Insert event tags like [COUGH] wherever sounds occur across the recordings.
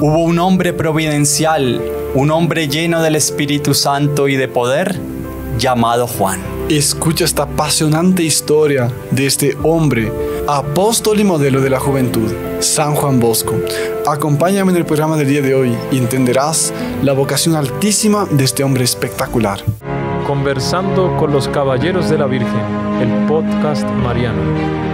Hubo un hombre providencial, un hombre lleno del Espíritu Santo y de poder, llamado Juan. Escucha esta apasionante historia de este hombre, apóstol y modelo de la juventud, San Juan Bosco. Acompáñame en el programa del día de hoy y entenderás la vocación altísima de este hombre espectacular. Conversando con los Caballeros de la Virgen, el podcast Mariano.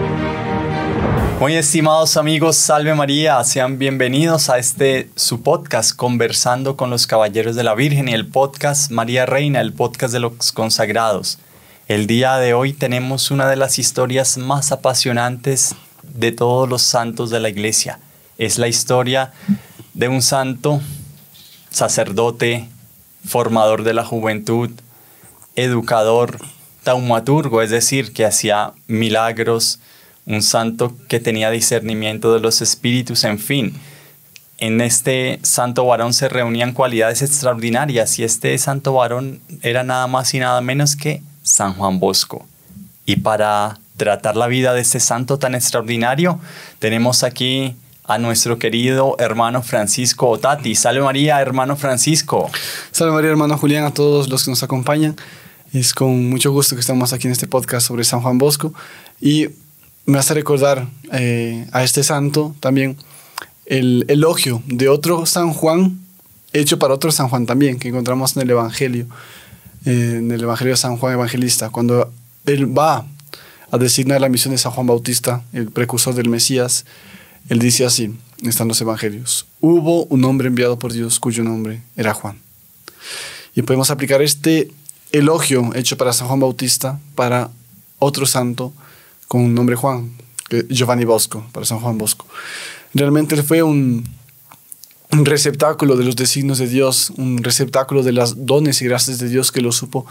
Muy estimados amigos, salve María, sean bienvenidos a este su podcast, Conversando con los Caballeros de la Virgen y el podcast María Reina, el podcast de los consagrados. El día de hoy tenemos una de las historias más apasionantes de todos los santos de la iglesia. Es la historia de un santo, sacerdote, formador de la juventud, educador, taumaturgo, es decir, que hacía milagros, un santo que tenía discernimiento de los espíritus, en fin. En este santo varón se reunían cualidades extraordinarias y este santo varón era nada más y nada menos que San Juan Bosco. Y para tratar la vida de este santo tan extraordinario, tenemos aquí a nuestro querido hermano Francisco Otati. Salve María, hermano Francisco. Salve María, hermano Julián, a todos los que nos acompañan. Es con mucho gusto que estamos aquí en este podcast sobre San Juan Bosco. Y me hace recordar eh, a este santo también el elogio de otro San Juan, hecho para otro San Juan también, que encontramos en el Evangelio, eh, en el Evangelio de San Juan Evangelista, cuando él va a designar la misión de San Juan Bautista, el precursor del Mesías, él dice así, están los Evangelios, hubo un hombre enviado por Dios cuyo nombre era Juan. Y podemos aplicar este elogio hecho para San Juan Bautista, para otro santo, con un nombre Juan, Giovanni Bosco, para San Juan Bosco. Realmente fue un, un receptáculo de los designios de Dios, un receptáculo de las dones y gracias de Dios que lo supo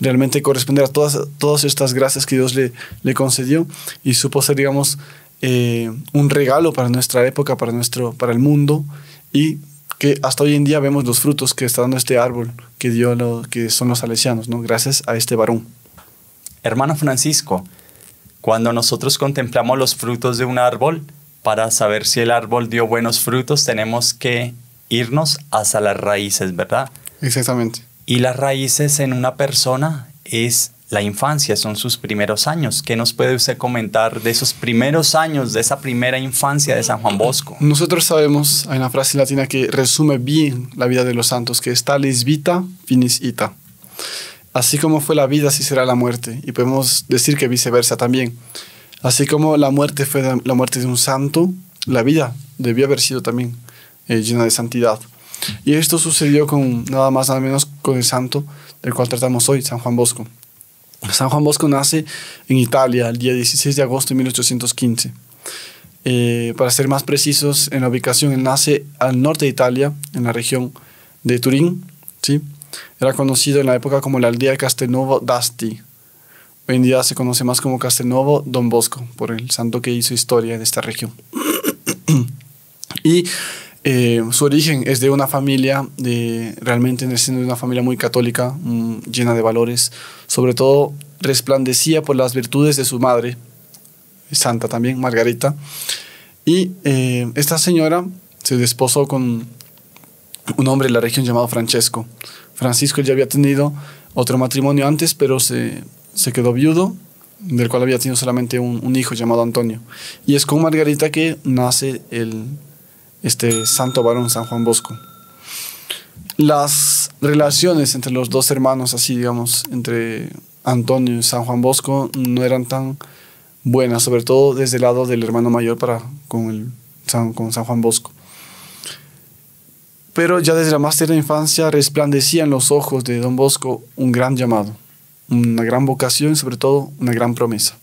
realmente corresponder a todas, todas estas gracias que Dios le, le concedió y supo ser, digamos, eh, un regalo para nuestra época, para, nuestro, para el mundo y que hasta hoy en día vemos los frutos que está dando este árbol que dio lo, que son los salesianos, ¿no? gracias a este varón. Hermano Francisco, cuando nosotros contemplamos los frutos de un árbol, para saber si el árbol dio buenos frutos, tenemos que irnos hasta las raíces, ¿verdad? Exactamente. Y las raíces en una persona es la infancia, son sus primeros años. ¿Qué nos puede usted comentar de esos primeros años, de esa primera infancia de San Juan Bosco? Nosotros sabemos, hay una frase latina que resume bien la vida de los santos, que es talis vita, finis ita. Así como fue la vida, así será la muerte. Y podemos decir que viceversa también. Así como la muerte fue la muerte de un santo, la vida debió haber sido también eh, llena de santidad. Y esto sucedió con nada más, nada menos con el santo del cual tratamos hoy, San Juan Bosco. San Juan Bosco nace en Italia el día 16 de agosto de 1815. Eh, para ser más precisos en la ubicación, nace al norte de Italia, en la región de Turín, ¿sí? Era conocido en la época como la aldea Castelnuovo d'Asti. Hoy en día se conoce más como Castelnuovo Don Bosco, por el santo que hizo historia en esta región. [CLEARS THROAT] y eh, su origen es de una familia, de, realmente en el seno de una familia muy católica, mm, llena de valores. Sobre todo resplandecía por las virtudes de su madre, santa también, Margarita. Y eh, esta señora se desposó con un hombre de la región llamado Francesco. Francisco ya había tenido otro matrimonio antes, pero se, quedó viudo, del cual había tenido solamente un, hijo llamado Antonio. Y es con Margarita que nace el, este santo varón San Juan Bosco. Las relaciones entre los dos hermanos, así digamos, entre Antonio y San Juan Bosco, no eran tan buenas, sobre todo desde el lado del hermano mayor para con, el, con San Juan Bosco. Pero ya desde la más tierna infancia resplandecía en los ojos de don Bosco un gran llamado, una gran vocación y sobre todo una gran promesa.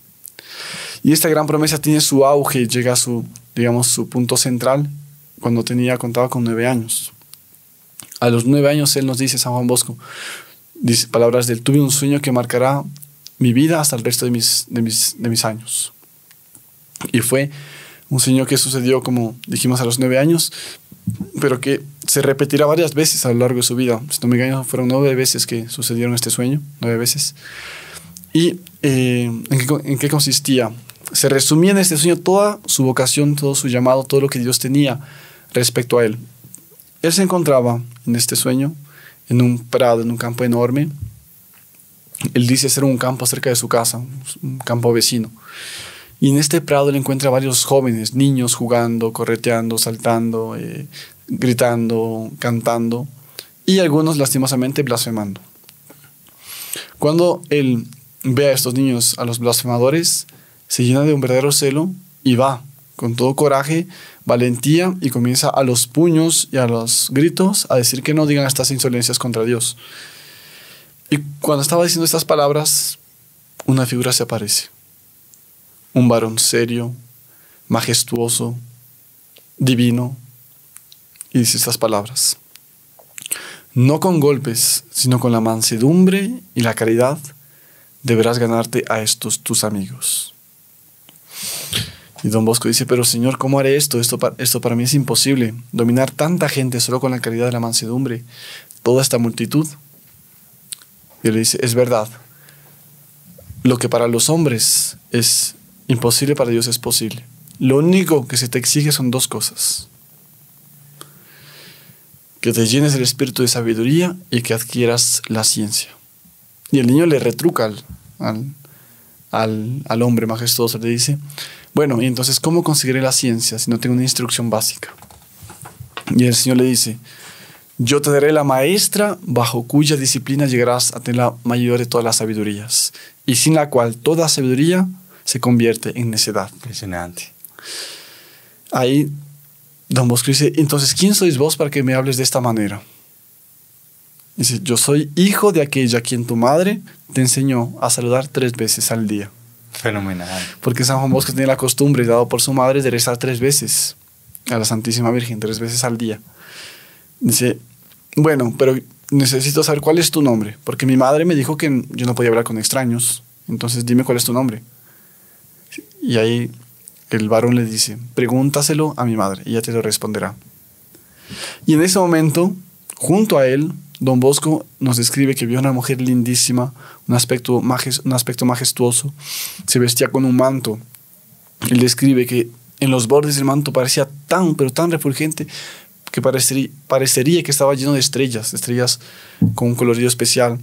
Y esta gran promesa tiene su auge llega a su, digamos, su punto central cuando tenía, contado con nueve años. A los nueve años él nos dice, San Juan Bosco, dice palabras del, tuve un sueño que marcará mi vida hasta el resto de mis, de mis, de mis años. Y fue un sueño que sucedió, como dijimos, a los nueve años, pero que se repetirá varias veces a lo largo de su vida. Si no me engaño, fueron nueve veces que sucedieron este sueño, nueve veces. ¿Y eh, ¿en, qué, ¿en, qué, consistía? Se resumía en este sueño toda su vocación, todo su llamado, todo lo que Dios tenía respecto a él. Él se encontraba en este sueño, en un prado, en un campo enorme. Él dice ser un campo cerca de su casa, un campo vecino. Y en este prado él encuentra varios jóvenes, niños jugando, correteando, saltando, eh, gritando, cantando y algunos lastimosamente blasfemando. Cuando él ve a estos niños, a los blasfemadores, se llena de un verdadero celo y va con todo coraje, valentía y comienza a los puños y a los gritos a decir que no digan estas insolencias contra Dios. Y cuando estaba diciendo estas palabras, una figura se aparece un varón serio, majestuoso, divino, y dice estas palabras. No con golpes, sino con la mansedumbre y la caridad deberás ganarte a estos tus amigos. Y don Bosco dice, pero Señor, ¿cómo haré esto? Esto, para, mí es imposible. Dominar tanta gente solo con la caridad de la mansedumbre, toda esta multitud. Y él le dice, es verdad. Lo que para los hombres es Imposible para Dios es posible. Lo único que se te exige son dos cosas. Que te llenes el espíritu de sabiduría y que adquieras la ciencia. Y el niño le retruca al, al, al, hombre majestuoso, le dice, bueno, y entonces, ¿cómo conseguiré la ciencia si no tengo una instrucción básica? Y el Señor le dice, yo te daré la maestra bajo cuya disciplina llegarás a tener la mayor de todas las sabidurías, y sin la cual toda sabiduría se convierte en necedad. Impresionante. Ahí Don Bosco dice, entonces, ¿quién sois vos para que me hables de esta manera? Dice, yo soy hijo de aquella quien tu madre te enseñó a saludar tres veces al día. Fenomenal. Porque San Juan Bosco tenía la costumbre, dado por su madre, de rezar tres veces a la Santísima Virgen, tres veces al día. Dice, bueno, pero necesito saber cuál es tu nombre, porque mi madre me dijo que yo no podía hablar con extraños, entonces dime cuál es tu nombre. Y ahí el varón le dice, pregúntaselo a mi madre, y ella te lo responderá. Y en ese momento, junto a él, don Bosco nos describe que vio una mujer lindísima, un aspecto, un aspecto majestuoso, se vestía con un manto. Él describe que en los bordes del manto parecía tan, pero tan refulgente que parecería, parecería que estaba lleno de estrellas, estrellas con un colorido especial,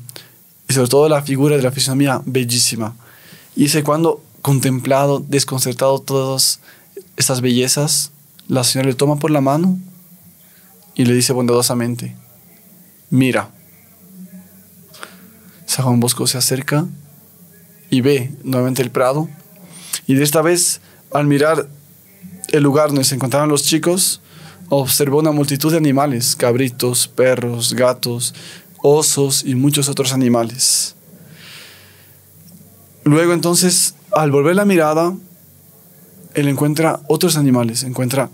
y sobre todo la figura de la fisonomía bellísima. Y dice, cuando contemplado, desconcertado todas estas bellezas, la señora le toma por la mano y le dice bondadosamente, mira, San Bosco se acerca y ve nuevamente el prado y de esta vez al mirar el lugar donde se encontraban los chicos, observó una multitud de animales, cabritos, perros, gatos, osos y muchos otros animales. Luego entonces al volver la mirada, él encuentra otros animales, encuentra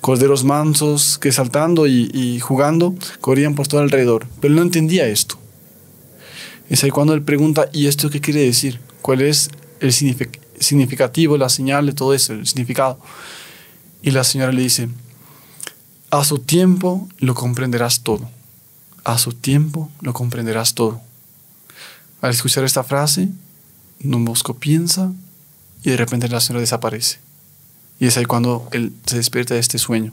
corderos mansos que saltando y, jugando corrían por todo alrededor, pero él no entendía esto. Es ahí cuando él pregunta, ¿y esto qué quiere decir? ¿Cuál es el significativo, la señal de todo eso, el significado? Y la señora le dice, a su tiempo lo comprenderás todo. A su tiempo lo comprenderás todo. Al escuchar esta frase, Numbosco piensa y de repente la señora desaparece. Y es ahí cuando él se despierta de este sueño.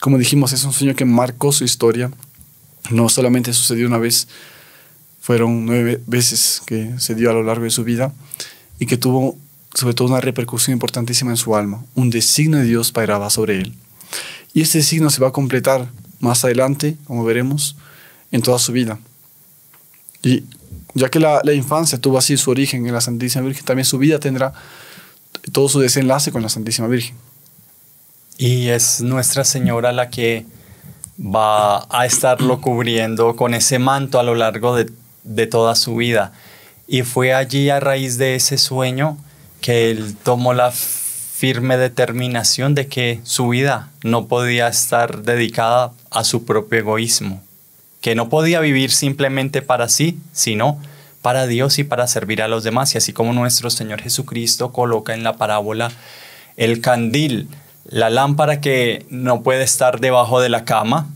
Como dijimos, es un sueño que marcó su historia. No solamente sucedió una vez, fueron nueve veces que se dio a lo largo de su vida y que tuvo sobre todo una repercusión importantísima en su alma. Un designio de Dios pairaba sobre él. Y este signo se va a completar más adelante, como veremos, en toda su vida. Y ya que la, la infancia tuvo así su origen en la Santísima Virgen, también su vida tendrá todo su desenlace con la Santísima Virgen. Y es Nuestra Señora la que va a estarlo cubriendo con ese manto a lo largo de, toda su vida. Y fue allí a raíz de ese sueño que él tomó la firme determinación de que su vida no podía estar dedicada a su propio egoísmo, que no podía vivir simplemente para sí, sino para Dios y para servir a los demás. Y así como nuestro Señor Jesucristo coloca en la parábola el candil, la lámpara que no puede estar debajo de la cama,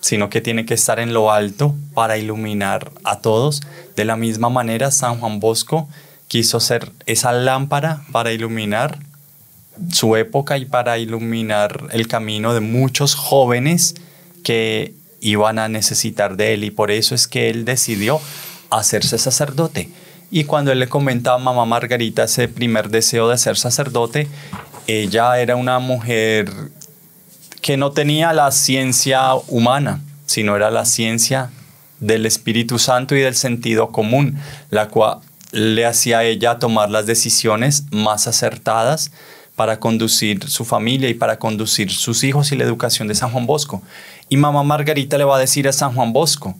sino que tiene que estar en lo alto para iluminar a todos. De la misma manera, San Juan Bosco quiso ser esa lámpara para iluminar su época y para iluminar el camino de muchos jóvenes que iban a necesitar de él y por eso es que él decidió hacerse sacerdote. Y cuando él le comentaba a mamá Margarita ese primer deseo de ser sacerdote, ella era una mujer que no tenía la ciencia humana, sino era la ciencia del Espíritu Santo y del sentido común, la cual le hacía a ella tomar las decisiones más acertadas para conducir su familia y para conducir sus hijos y la educación de San Juan Bosco. Y mamá Margarita le va a decir a San Juan Bosco,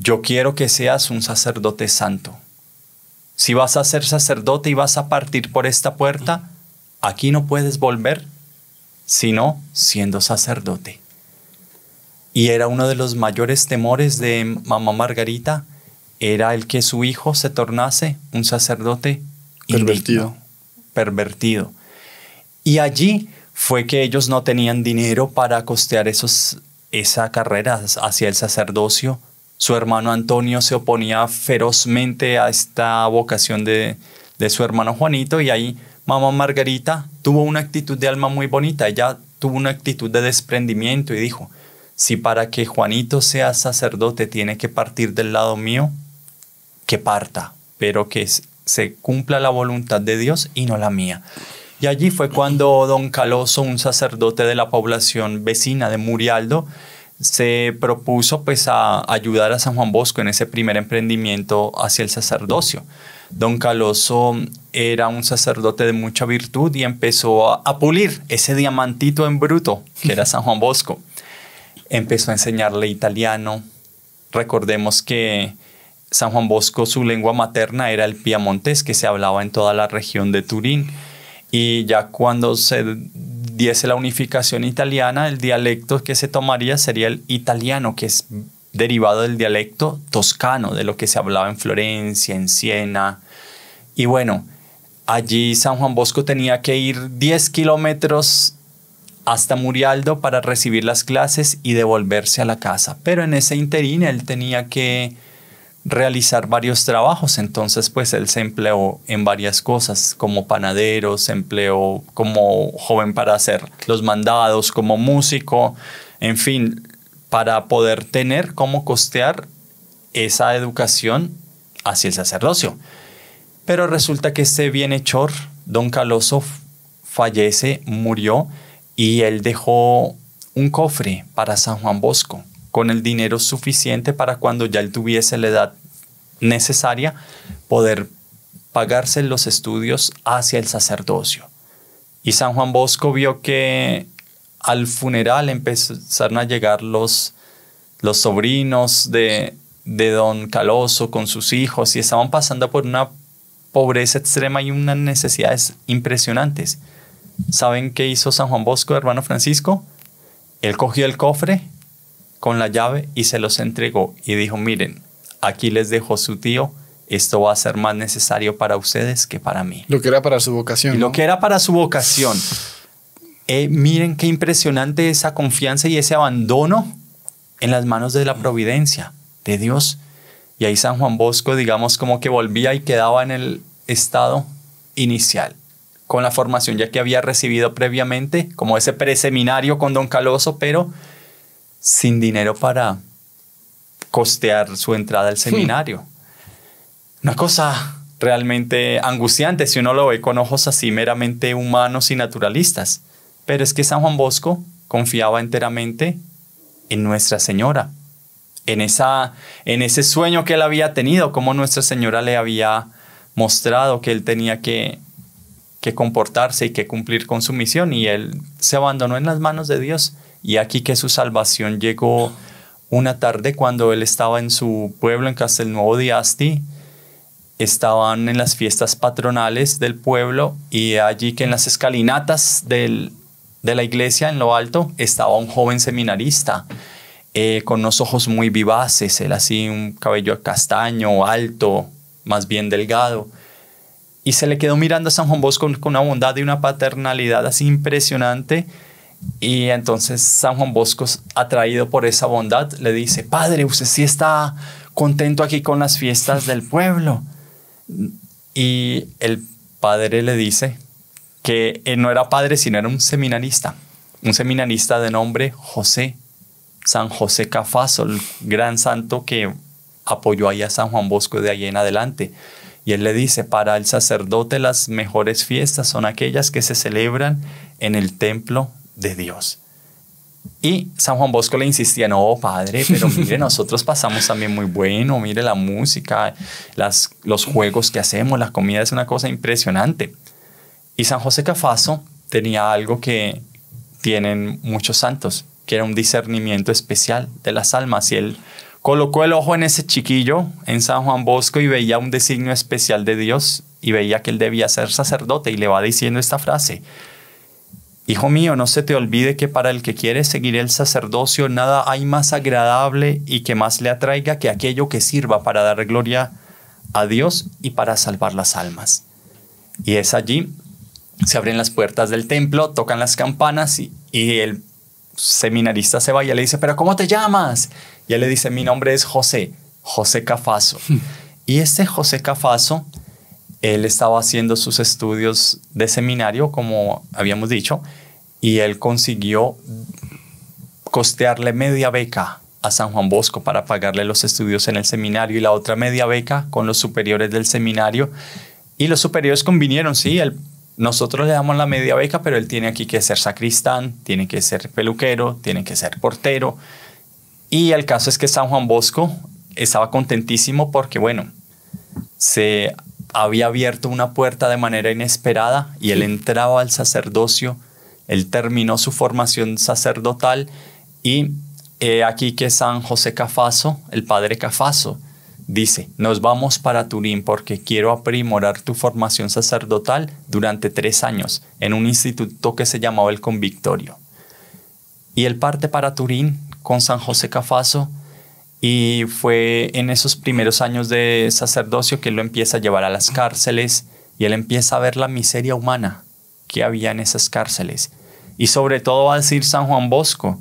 yo quiero que seas un sacerdote santo. Si vas a ser sacerdote y vas a partir por esta puerta, aquí no puedes volver, sino siendo sacerdote. Y era uno de los mayores temores de mamá Margarita, era el que su hijo se tornase un sacerdote pervertido. pervertido. Y allí fue que ellos no tenían dinero para costear esos, esa carrera hacia el sacerdocio su hermano Antonio se oponía ferozmente a esta vocación de, su hermano Juanito y ahí mamá Margarita tuvo una actitud de alma muy bonita. Ella tuvo una actitud de desprendimiento y dijo, si para que Juanito sea sacerdote tiene que partir del lado mío, que parta, pero que se cumpla la voluntad de Dios y no la mía. Y allí fue cuando don Caloso, un sacerdote de la población vecina de Murialdo, se propuso pues a ayudar a San Juan Bosco en ese primer emprendimiento hacia el sacerdocio. Don Caloso era un sacerdote de mucha virtud y empezó a, pulir ese diamantito en bruto que era San Juan Bosco. Empezó a enseñarle italiano. Recordemos que San Juan Bosco su lengua materna era el piamontés que se hablaba en toda la región de Turín. Y ya cuando se es la unificación italiana, el dialecto que se tomaría sería el italiano, que es derivado del dialecto toscano, de lo que se hablaba en Florencia, en Siena. Y bueno, allí San Juan Bosco tenía que ir 10 kilómetros hasta Murialdo para recibir las clases y devolverse a la casa. Pero en ese interín él tenía que realizar varios trabajos. Entonces, pues él se empleó en varias cosas, como panadero, se empleó como joven para hacer los mandados, como músico, en fin, para poder tener cómo costear esa educación hacia el sacerdocio. Pero resulta que este bienhechor, don Caloso, fallece, murió y él dejó un cofre para San Juan Bosco con el dinero suficiente para cuando ya él tuviese la edad necesaria poder pagarse los estudios hacia el sacerdocio. Y San Juan Bosco vio que al funeral empezaron a llegar los, los sobrinos de, de don Caloso con sus hijos y estaban pasando por una pobreza extrema y unas necesidades impresionantes. ¿Saben qué hizo San Juan Bosco, hermano Francisco? Él cogió el cofre con la llave y se los entregó y dijo, miren, aquí les dejo su tío, esto va a ser más necesario para ustedes que para mí. Lo que era para su vocación. Lo que era para su vocación. Eh, miren qué impresionante esa confianza y ese abandono en las manos de la providencia de Dios. Y ahí San Juan Bosco, digamos, como que volvía y quedaba en el estado inicial, con la formación ya que había recibido previamente, como ese preseminario con Don Caloso, pero sin dinero para costear su entrada al hmm. seminario. Una cosa realmente angustiante si uno lo ve con ojos así meramente humanos y naturalistas. Pero es que San Juan Bosco confiaba enteramente en Nuestra Señora, en, esa, en ese sueño que él había tenido, como Nuestra Señora le había mostrado que él tenía que, que comportarse y que cumplir con su misión. Y él se abandonó en las manos de Dios y aquí que su salvación llegó una tarde cuando él estaba en su pueblo, en Castelnuovo de Asti. Estaban en las fiestas patronales del pueblo y allí que en las escalinatas de la iglesia, en lo alto, estaba un joven seminarista. Eh, con unos ojos muy vivaces, él así un cabello castaño, alto, más bien delgado. Y se le quedó mirando a San Juan Bosco con una bondad y una paternalidad así impresionante y entonces San Juan Bosco, atraído por esa bondad, le dice, Padre, usted sí está contento aquí con las fiestas del pueblo. Y el padre le dice que él eh, no era padre, sino era un seminarista, un seminarista de nombre José, San José Cafaso, el gran santo que apoyó ahí a San Juan Bosco de allí en adelante. Y él le dice, para el sacerdote las mejores fiestas son aquellas que se celebran en el templo de Dios. Y San Juan Bosco le insistía, no, padre, pero [LAUGHS] mire, nosotros pasamos también muy bueno, mire la música, las, los juegos que hacemos, la comida es una cosa impresionante. Y San José Cafaso tenía algo que tienen muchos santos, que era un discernimiento especial de las almas. Y él colocó el ojo en ese chiquillo, en San Juan Bosco, y veía un designio especial de Dios y veía que él debía ser sacerdote y le va diciendo esta frase, Hijo mío, no se te olvide que para el que quiere seguir el sacerdocio nada hay más agradable y que más le atraiga que aquello que sirva para dar gloria a Dios y para salvar las almas. Y es allí, se abren las puertas del templo, tocan las campanas y, el seminarista se va y le dice, pero ¿cómo te llamas? Y él le dice, mi nombre es José, José Cafaso. Hmm. y este José Cafaso él estaba haciendo sus estudios de seminario, como habíamos dicho, y él consiguió costearle media beca a San Juan Bosco para pagarle los estudios en el seminario y la otra media beca con los superiores del seminario. Y los superiores convinieron, sí, nosotros le damos la media beca, pero él tiene aquí que ser sacristán, tiene que ser peluquero, tiene que ser portero. Y el caso es que San Juan Bosco estaba contentísimo porque, bueno, se había abierto una puerta de manera inesperada y él entraba al sacerdocio, él terminó su formación sacerdotal y eh, aquí que San José Cafaso, el padre Cafaso, dice, nos vamos para Turín porque quiero aprimorar tu formación sacerdotal durante tres años en un instituto que se llamaba el Convictorio. Y él parte para Turín con San José Cafaso y fue en esos primeros años de sacerdocio que él lo empieza a llevar a las cárceles y él empieza a ver la miseria humana que había en esas cárceles. Y sobre todo va a decir San Juan Bosco,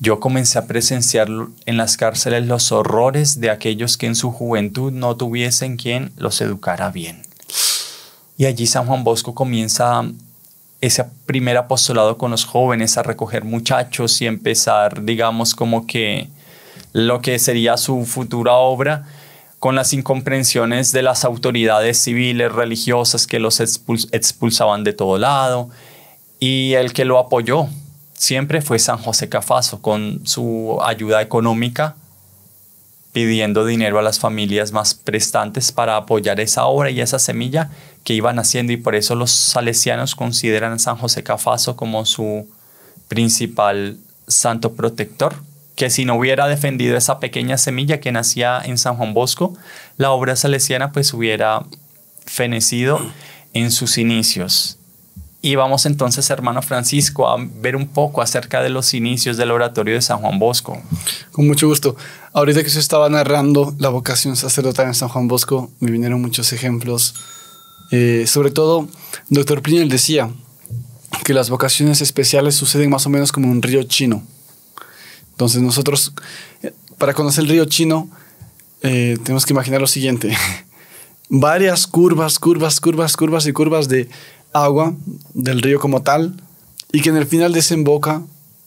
yo comencé a presenciar en las cárceles los horrores de aquellos que en su juventud no tuviesen quien los educara bien. Y allí San Juan Bosco comienza ese primer apostolado con los jóvenes, a recoger muchachos y empezar, digamos, como que lo que sería su futura obra con las incomprensiones de las autoridades civiles, religiosas que los expulsaban de todo lado. Y el que lo apoyó siempre fue San José Cafaso con su ayuda económica, pidiendo dinero a las familias más prestantes para apoyar esa obra y esa semilla que iban haciendo. Y por eso los salesianos consideran a San José Cafaso como su principal santo protector que si no hubiera defendido esa pequeña semilla que nacía en San Juan Bosco, la obra salesiana pues hubiera fenecido en sus inicios. Y vamos entonces, hermano Francisco, a ver un poco acerca de los inicios del oratorio de San Juan Bosco. Con mucho gusto. Ahorita que se estaba narrando la vocación sacerdotal en San Juan Bosco, me vinieron muchos ejemplos. Eh, sobre todo, doctor Plinio decía que las vocaciones especiales suceden más o menos como un río chino entonces nosotros, para conocer el río chino, eh, tenemos que imaginar lo siguiente. [LAUGHS] Varias curvas, curvas, curvas, curvas y curvas de agua del río como tal y que en el final desemboca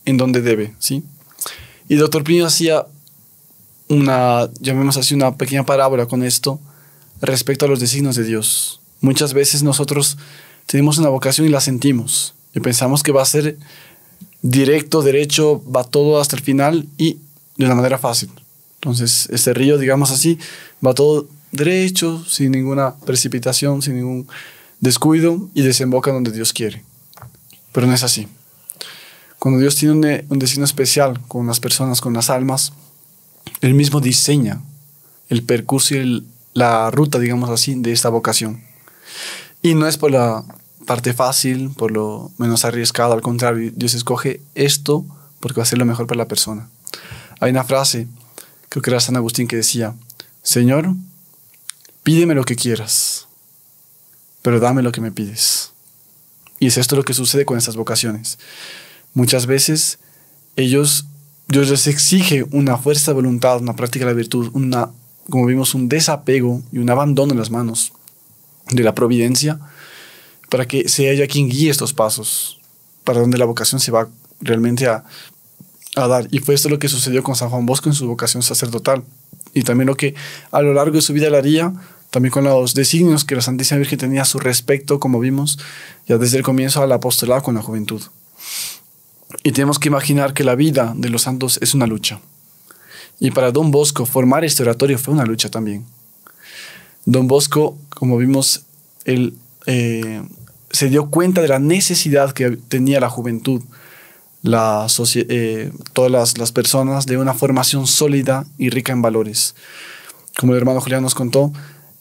en donde debe, ¿sí? Y doctor Pino hacía una, llamemos así, una pequeña parábola con esto respecto a los designios de Dios. Muchas veces nosotros tenemos una vocación y la sentimos y pensamos que va a ser directo, derecho, va todo hasta el final y de la manera fácil. Entonces, este río, digamos así, va todo derecho, sin ninguna precipitación, sin ningún descuido y desemboca donde Dios quiere. Pero no es así. Cuando Dios tiene eh, un, destino especial con las personas, con las almas, Él mismo diseña el percurso y la ruta, digamos así, de esta vocación. Y no es por la parte fácil, por lo menos arriesgado. Al contrario, Dios escoge esto porque va a ser lo mejor para la persona. Hay una frase, creo que era San Agustín, que decía, Señor, pídeme lo que quieras, pero dame lo que me pides. Y es esto lo que sucede con estas vocaciones. Muchas veces ellos, Dios les exige una fuerza de voluntad, una práctica de la virtud, una, como vimos, un desapego y un abandono en las manos de la providencia para que sea ella quien guíe estos pasos, para donde la vocación se va realmente a, dar. Y fue esto lo que sucedió con San Juan Bosco en su vocación sacerdotal. Y también lo que a lo largo de su vida le haría, también con los designios que la Santísima Virgen tenía a su respecto, como vimos, ya desde el comienzo la apostolado con la juventud. Y tenemos que imaginar que la vida de los santos es una lucha. Y para Don Bosco formar este oratorio fue una lucha también. Don Bosco, como vimos, él eh, se dio cuenta de la necesidad que tenía la juventud, eh, todas las, personas, de una formación sólida y rica en valores. Como el hermano Julián nos contó,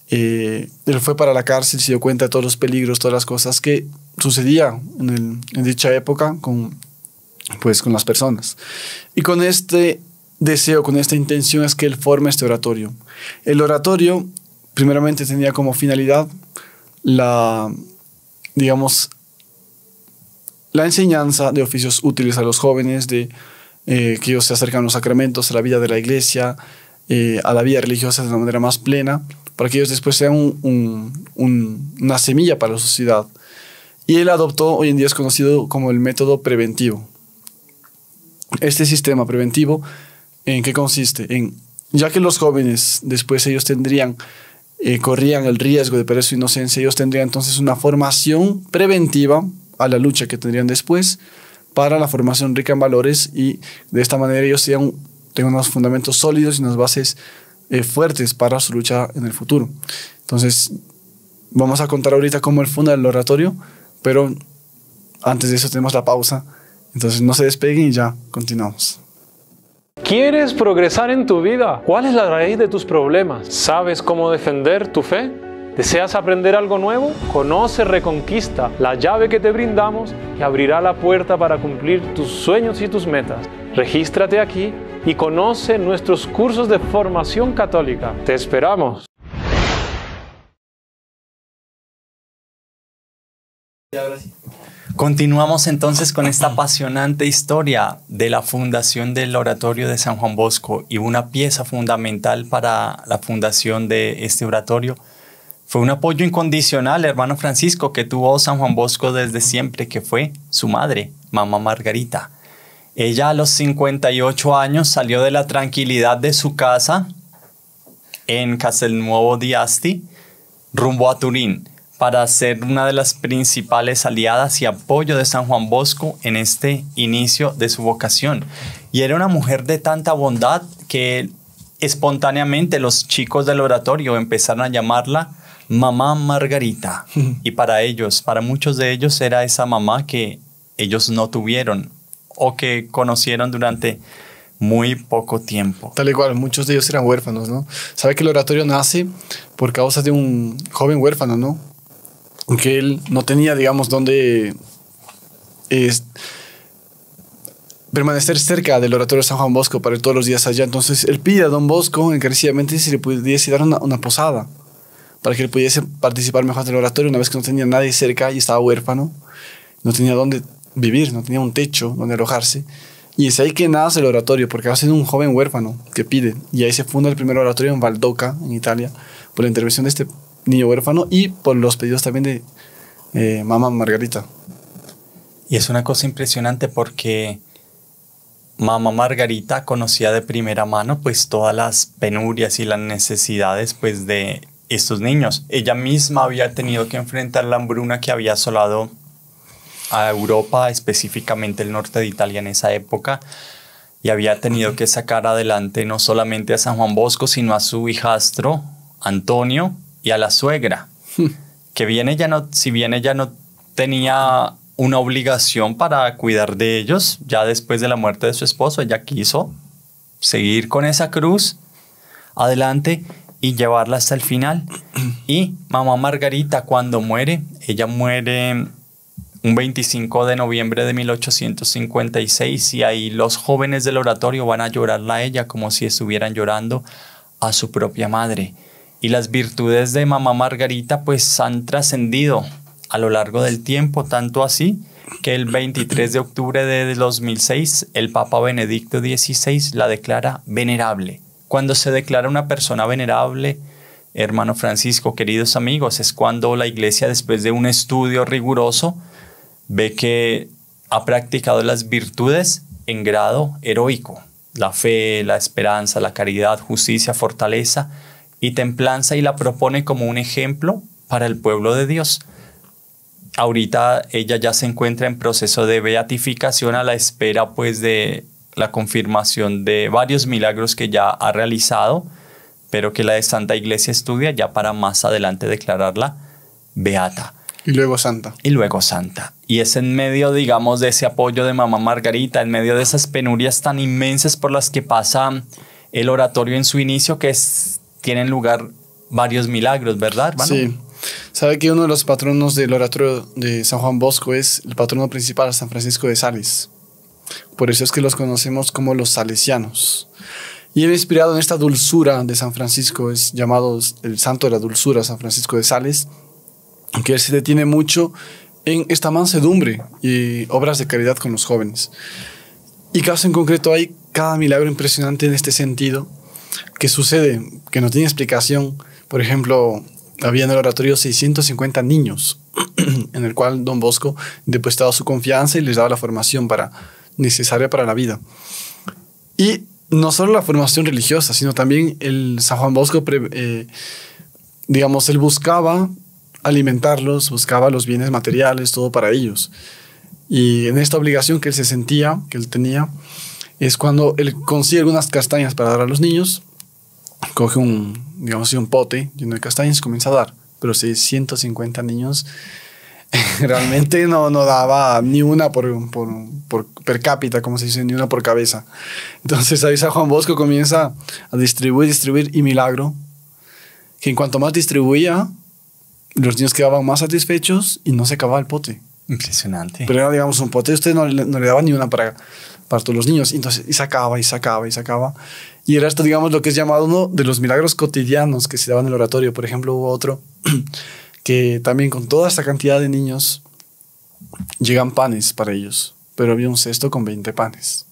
eh, él fue para la cárcel, se dio cuenta de todos los peligros, todas las cosas que sucedían en, dicha época con, pues, con las personas. Y con este deseo, con esta intención es que él forme este oratorio. El oratorio, primeramente, tenía como finalidad la digamos, la enseñanza de oficios útiles a los jóvenes, de eh, que ellos se acercan a los sacramentos, a la vida de la iglesia, eh, a la vida religiosa de una manera más plena, para que ellos después sean una semilla para la sociedad. Y él adoptó, hoy en día es conocido como el método preventivo. Este sistema preventivo, ¿en qué consiste? En, ya que los jóvenes después ellos tendrían eh, corrían el riesgo de perder su inocencia, ellos tendrían entonces una formación preventiva a la lucha que tendrían después para la formación rica en valores y de esta manera ellos tenían tengan unos fundamentos sólidos y unas bases eh, fuertes para su lucha en el futuro. Entonces, vamos a contar ahorita cómo el funda del oratorio, pero antes de eso tenemos la pausa. Entonces, no se despeguen y ya continuamos. ¿Quieres progresar en tu vida? ¿Cuál es la raíz de tus problemas? ¿Sabes cómo defender tu fe? ¿Deseas aprender algo nuevo? Conoce Reconquista, la llave que te brindamos que abrirá la puerta para cumplir tus sueños y tus metas. Regístrate aquí y conoce nuestros cursos de formación católica. Te esperamos. Continuamos entonces con esta apasionante historia de la fundación del oratorio de San Juan Bosco y una pieza fundamental para la fundación de este oratorio fue un apoyo incondicional, hermano Francisco, que tuvo San Juan Bosco desde siempre, que fue su madre, mamá Margarita. Ella a los 58 años salió de la tranquilidad de su casa en Castelnuovo di Asti rumbo a Turín para ser una de las principales aliadas y apoyo de San Juan Bosco en este inicio de su vocación. Y era una mujer de tanta bondad que espontáneamente los chicos del oratorio empezaron a llamarla Mamá Margarita. [LAUGHS] Y para ellos, para muchos de ellos, era esa mamá que ellos no tuvieron o que conocieron durante muy poco tiempo. Tal igual, muchos de ellos eran huérfanos, ¿no? Sabe que el oratorio nace por causa de un joven huérfano, ¿no? que él no tenía, digamos, dónde permanecer cerca del oratorio de San Juan Bosco para ir todos los días allá. Entonces él pide a don Bosco encarecidamente si le pudiese dar una, posada para que él pudiese participar mejor del oratorio una vez que no tenía nadie cerca y estaba huérfano, no tenía dónde vivir, no tenía un techo donde alojarse. Y es ahí que nace el oratorio, porque va siendo un joven huérfano que pide. Y ahí se funda el primer oratorio en Valdoca, en Italia, por la intervención de este niño huérfano y por pues, los pedidos también de eh, mamá Margarita. Y es una cosa impresionante porque mamá Margarita conocía de primera mano pues todas las penurias y las necesidades pues de estos niños. Ella misma había tenido que enfrentar la hambruna que había asolado a Europa, específicamente el norte de Italia en esa época, y había tenido que sacar adelante no solamente a San Juan Bosco, sino a su hijastro, Antonio, y a la suegra, que bien ella no, si bien ella no tenía una obligación para cuidar de ellos, ya después de la muerte de su esposo, ella quiso seguir con esa cruz adelante y llevarla hasta el final. Y mamá Margarita cuando muere, ella muere un 25 de noviembre de 1856 y ahí los jóvenes del oratorio van a llorarla a ella como si estuvieran llorando a su propia madre. Y las virtudes de Mamá Margarita pues han trascendido a lo largo del tiempo, tanto así que el 23 de octubre de 2006 el Papa Benedicto XVI la declara venerable. Cuando se declara una persona venerable, hermano Francisco, queridos amigos, es cuando la iglesia después de un estudio riguroso ve que ha practicado las virtudes en grado heroico, la fe, la esperanza, la caridad, justicia, fortaleza, y templanza y la propone como un ejemplo para el pueblo de Dios. Ahorita ella ya se encuentra en proceso de beatificación a la espera pues de la confirmación de varios milagros que ya ha realizado, pero que la de Santa Iglesia estudia ya para más adelante declararla beata. Y luego santa. Y luego santa. Y es en medio, digamos, de ese apoyo de mamá Margarita, en medio de esas penurias tan inmensas por las que pasa el oratorio en su inicio, que es tienen lugar varios milagros, ¿verdad, Sí. Sabe que uno de los patronos del oratorio de San Juan Bosco es el patrono principal, San Francisco de Sales. Por eso es que los conocemos como los salesianos. Y él inspirado en esta dulzura de San Francisco, es llamado el santo de la dulzura, San Francisco de Sales, que él se detiene mucho en esta mansedumbre y obras de caridad con los jóvenes. Y caso en concreto hay cada milagro impresionante en este sentido, ¿Qué sucede, que no tiene explicación. Por ejemplo, había en el oratorio 650 niños, [CLEARS THROAT] en el cual don Bosco depositaba su confianza y les daba la formación para, necesaria para la vida. Y no solo la formación religiosa, sino también el San Juan Bosco, eh, digamos, él buscaba alimentarlos, buscaba los bienes materiales, todo para ellos. Y en esta obligación que él se sentía, que él tenía, es cuando él consigue algunas castañas para dar a los niños coge un, digamos así, un pote lleno de castañas y comienza a dar. Pero si 150 niños, [LAUGHS] realmente no, no daba ni una por, por, por, per cápita, como se dice, ni una por cabeza. Entonces ahí San Juan Bosco comienza a distribuir, distribuir y milagro, que en cuanto más distribuía, los niños quedaban más satisfechos y no se acababa el pote. Impresionante. Pero era, digamos, un pote, usted no, no le daba ni una para para todos los niños. Y entonces, y sacaba, y sacaba, y sacaba. Y era esto, digamos, lo que es llamado uno de los milagros cotidianos que se daban en el oratorio. Por ejemplo, hubo otro [CLEARS THROAT] que también con toda esta cantidad de niños llegan panes para ellos, pero había un cesto con 20 panes.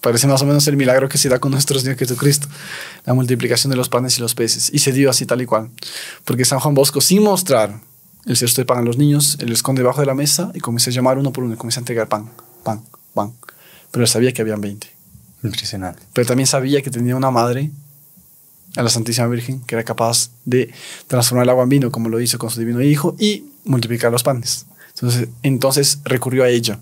Parece más o menos el milagro que se da con nuestro Señor Jesucristo, la multiplicación de los panes y los peces. Y se dio así tal y cual, porque San Juan Bosco, sin mostrar el cesto de pan a los niños, él esconde debajo de la mesa y comienza a llamar uno por uno, y comienza a entregar pan, pan, pan pero sabía que habían 20. Impresionante. Pero también sabía que tenía una madre, a la Santísima Virgen, que era capaz de transformar el agua en vino, como lo hizo con su divino hijo, y multiplicar los panes. Entonces, entonces recurrió a ella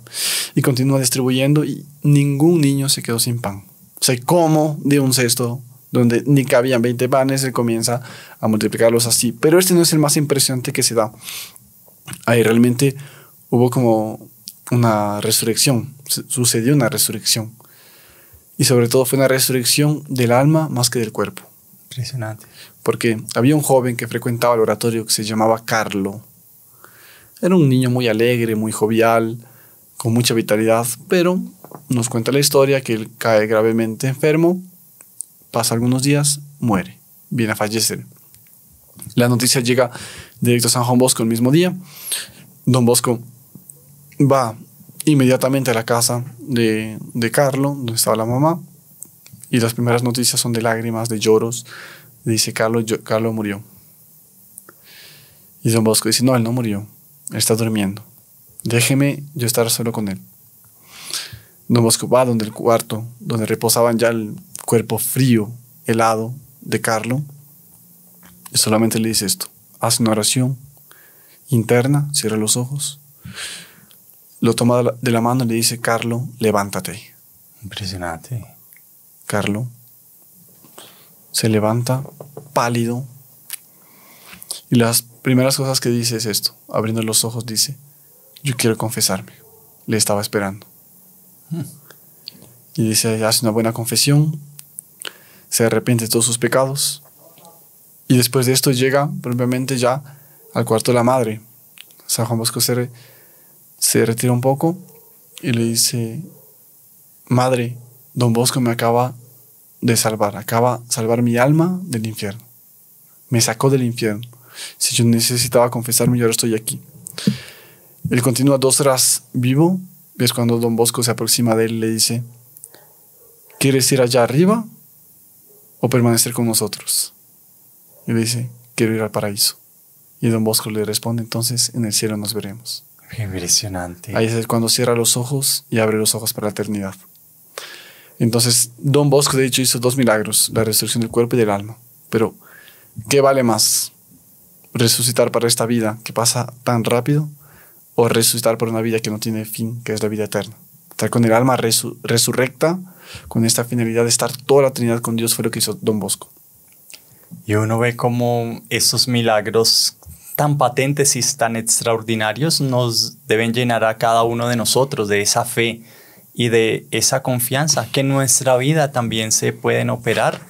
y continuó distribuyendo y ningún niño se quedó sin pan. O sea, como de un cesto donde ni cabían 20 panes, él comienza a multiplicarlos así. Pero este no es el más impresionante que se da. Ahí realmente hubo como una resurrección sucedió una resurrección. Y sobre todo fue una resurrección del alma más que del cuerpo. Impresionante. Porque había un joven que frecuentaba el oratorio que se llamaba Carlo. Era un niño muy alegre, muy jovial, con mucha vitalidad, pero nos cuenta la historia que él cae gravemente enfermo, pasa algunos días, muere, viene a fallecer. La noticia llega directo a San Juan Bosco el mismo día. Don Bosco va inmediatamente a la casa de, de Carlo, donde estaba la mamá, y las primeras noticias son de lágrimas, de lloros. Dice, Carlo, Carlo murió. Y Don Bosco dice, no, él no murió, él está durmiendo. Déjeme yo estar solo con él. Don Bosco va donde el cuarto, donde reposaban ya el cuerpo frío, helado de Carlo, y solamente le dice esto, Hace una oración interna, cierra los ojos. Lo toma de la mano y le dice, Carlo, levántate. Impresionante. Carlo se levanta pálido. Y las primeras cosas que dice es esto. Abriendo los ojos dice, yo quiero confesarme. Le estaba esperando. Hmm. Y dice, hace una buena confesión. Se arrepiente de todos sus pecados. Y después de esto llega propiamente ya al cuarto de la madre. San Juan Bosco se se retira un poco y le dice, Madre, don Bosco me acaba de salvar, acaba de salvar mi alma del infierno. Me sacó del infierno. Si yo necesitaba confesarme, yo ahora estoy aquí. Él continúa dos horas vivo y es cuando don Bosco se aproxima de él y le dice, ¿quieres ir allá arriba o permanecer con nosotros? Y le dice, quiero ir al paraíso. Y don Bosco le responde, entonces en el cielo nos veremos. Impresionante. Ahí es cuando cierra los ojos y abre los ojos para la eternidad. Entonces, Don Bosco, de hecho, hizo dos milagros, la resurrección del cuerpo y del alma. Pero, ¿qué vale más? ¿Resucitar para esta vida que pasa tan rápido o resucitar para una vida que no tiene fin, que es la vida eterna? Estar con el alma resurrecta, con esta finalidad de estar toda la Trinidad con Dios fue lo que hizo Don Bosco. Y uno ve cómo esos milagros tan patentes y tan extraordinarios nos deben llenar a cada uno de nosotros de esa fe y de esa confianza, que en nuestra vida también se pueden operar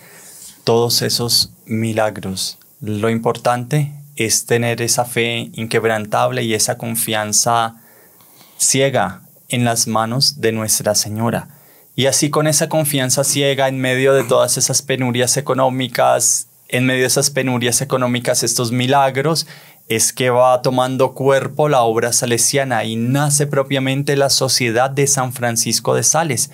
todos esos milagros. Lo importante es tener esa fe inquebrantable y esa confianza ciega en las manos de Nuestra Señora. Y así con esa confianza ciega en medio de todas esas penurias económicas, en medio de esas penurias económicas, estos milagros, es que va tomando cuerpo la obra salesiana y nace propiamente la Sociedad de San Francisco de Sales.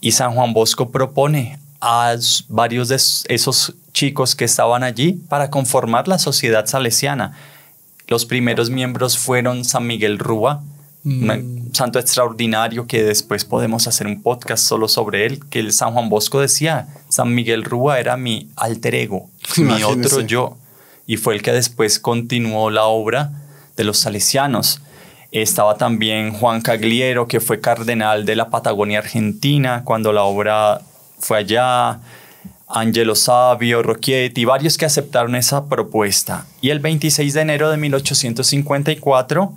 Y San Juan Bosco propone a varios de esos chicos que estaban allí para conformar la Sociedad Salesiana. Los primeros miembros fueron San Miguel Rúa, un mm. santo extraordinario que después podemos hacer un podcast solo sobre él, que el San Juan Bosco decía, San Miguel Rúa era mi alter ego, mi otro yo y fue el que después continuó la obra de los salesianos. Estaba también Juan Cagliero, que fue cardenal de la Patagonia Argentina cuando la obra fue allá. Angelo Savio, y varios que aceptaron esa propuesta. Y el 26 de enero de 1854,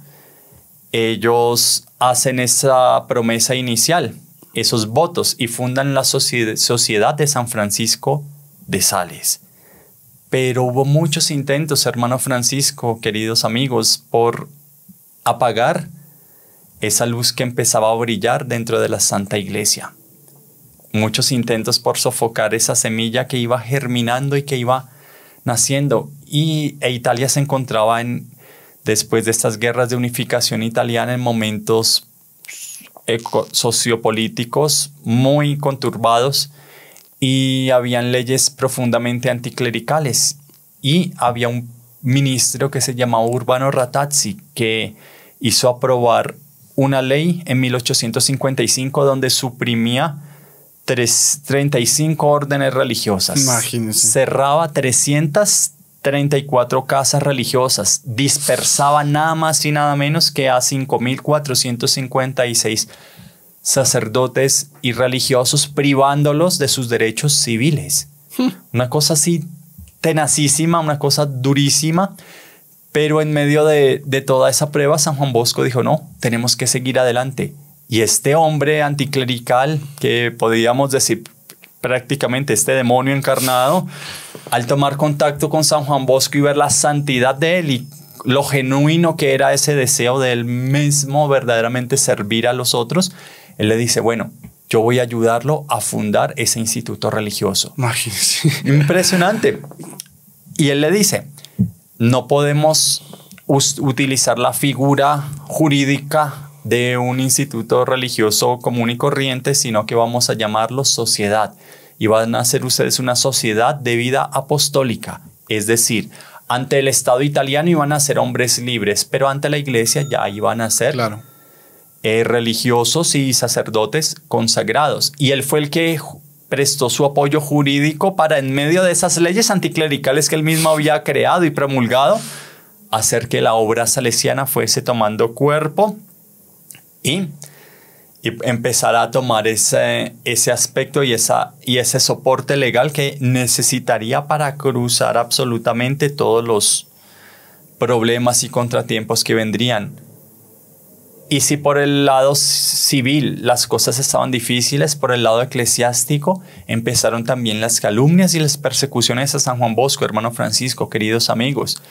ellos hacen esa promesa inicial, esos votos, y fundan la Sociedad de San Francisco de Sales pero hubo muchos intentos, hermano Francisco, queridos amigos, por apagar esa luz que empezaba a brillar dentro de la Santa Iglesia. Muchos intentos por sofocar esa semilla que iba germinando y que iba naciendo. Y e Italia se encontraba en, después de estas guerras de unificación italiana en momentos sociopolíticos muy conturbados y habían leyes profundamente anticlericales y había un ministro que se llamaba Urbano Ratazzi que hizo aprobar una ley en 1855 donde suprimía 35 órdenes religiosas. Imagínense. Cerraba 334 casas religiosas. Dispersaba nada más y nada menos que a 5.456 sacerdotes y religiosos privándolos de sus derechos civiles. Hmm. Una cosa así tenacísima, una cosa durísima, pero en medio de, toda esa prueba San Juan Bosco dijo, no, tenemos que seguir adelante. Y este hombre anticlerical, que podríamos decir prácticamente este demonio encarnado, al tomar contacto con San Juan Bosco y ver la santidad de él y lo genuino que era ese deseo de él mismo verdaderamente servir a los otros, él le dice, bueno, yo voy a ayudarlo a fundar ese instituto religioso. Impresionante. Y él le dice, no podemos utilizar la figura jurídica de un instituto religioso común y corriente, sino que vamos a llamarlo sociedad. Y van a ser ustedes una sociedad de vida apostólica, es decir, ante el Estado italiano iban a ser hombres libres, pero ante la iglesia ya iban a ser eh, religiosos y sacerdotes consagrados. Y él fue el que prestó su apoyo jurídico para, en medio de esas leyes anticlericales que él mismo había creado y promulgado, hacer que la obra salesiana fuese tomando cuerpo y, y empezar a tomar ese, ese aspecto y, esa, y ese soporte legal que necesitaría para cruzar absolutamente todos los problemas y contratiempos que vendrían y si por el lado civil las cosas estaban difíciles, por el lado eclesiástico empezaron también las calumnias y las persecuciones a San Juan Bosco, hermano Francisco, queridos amigos.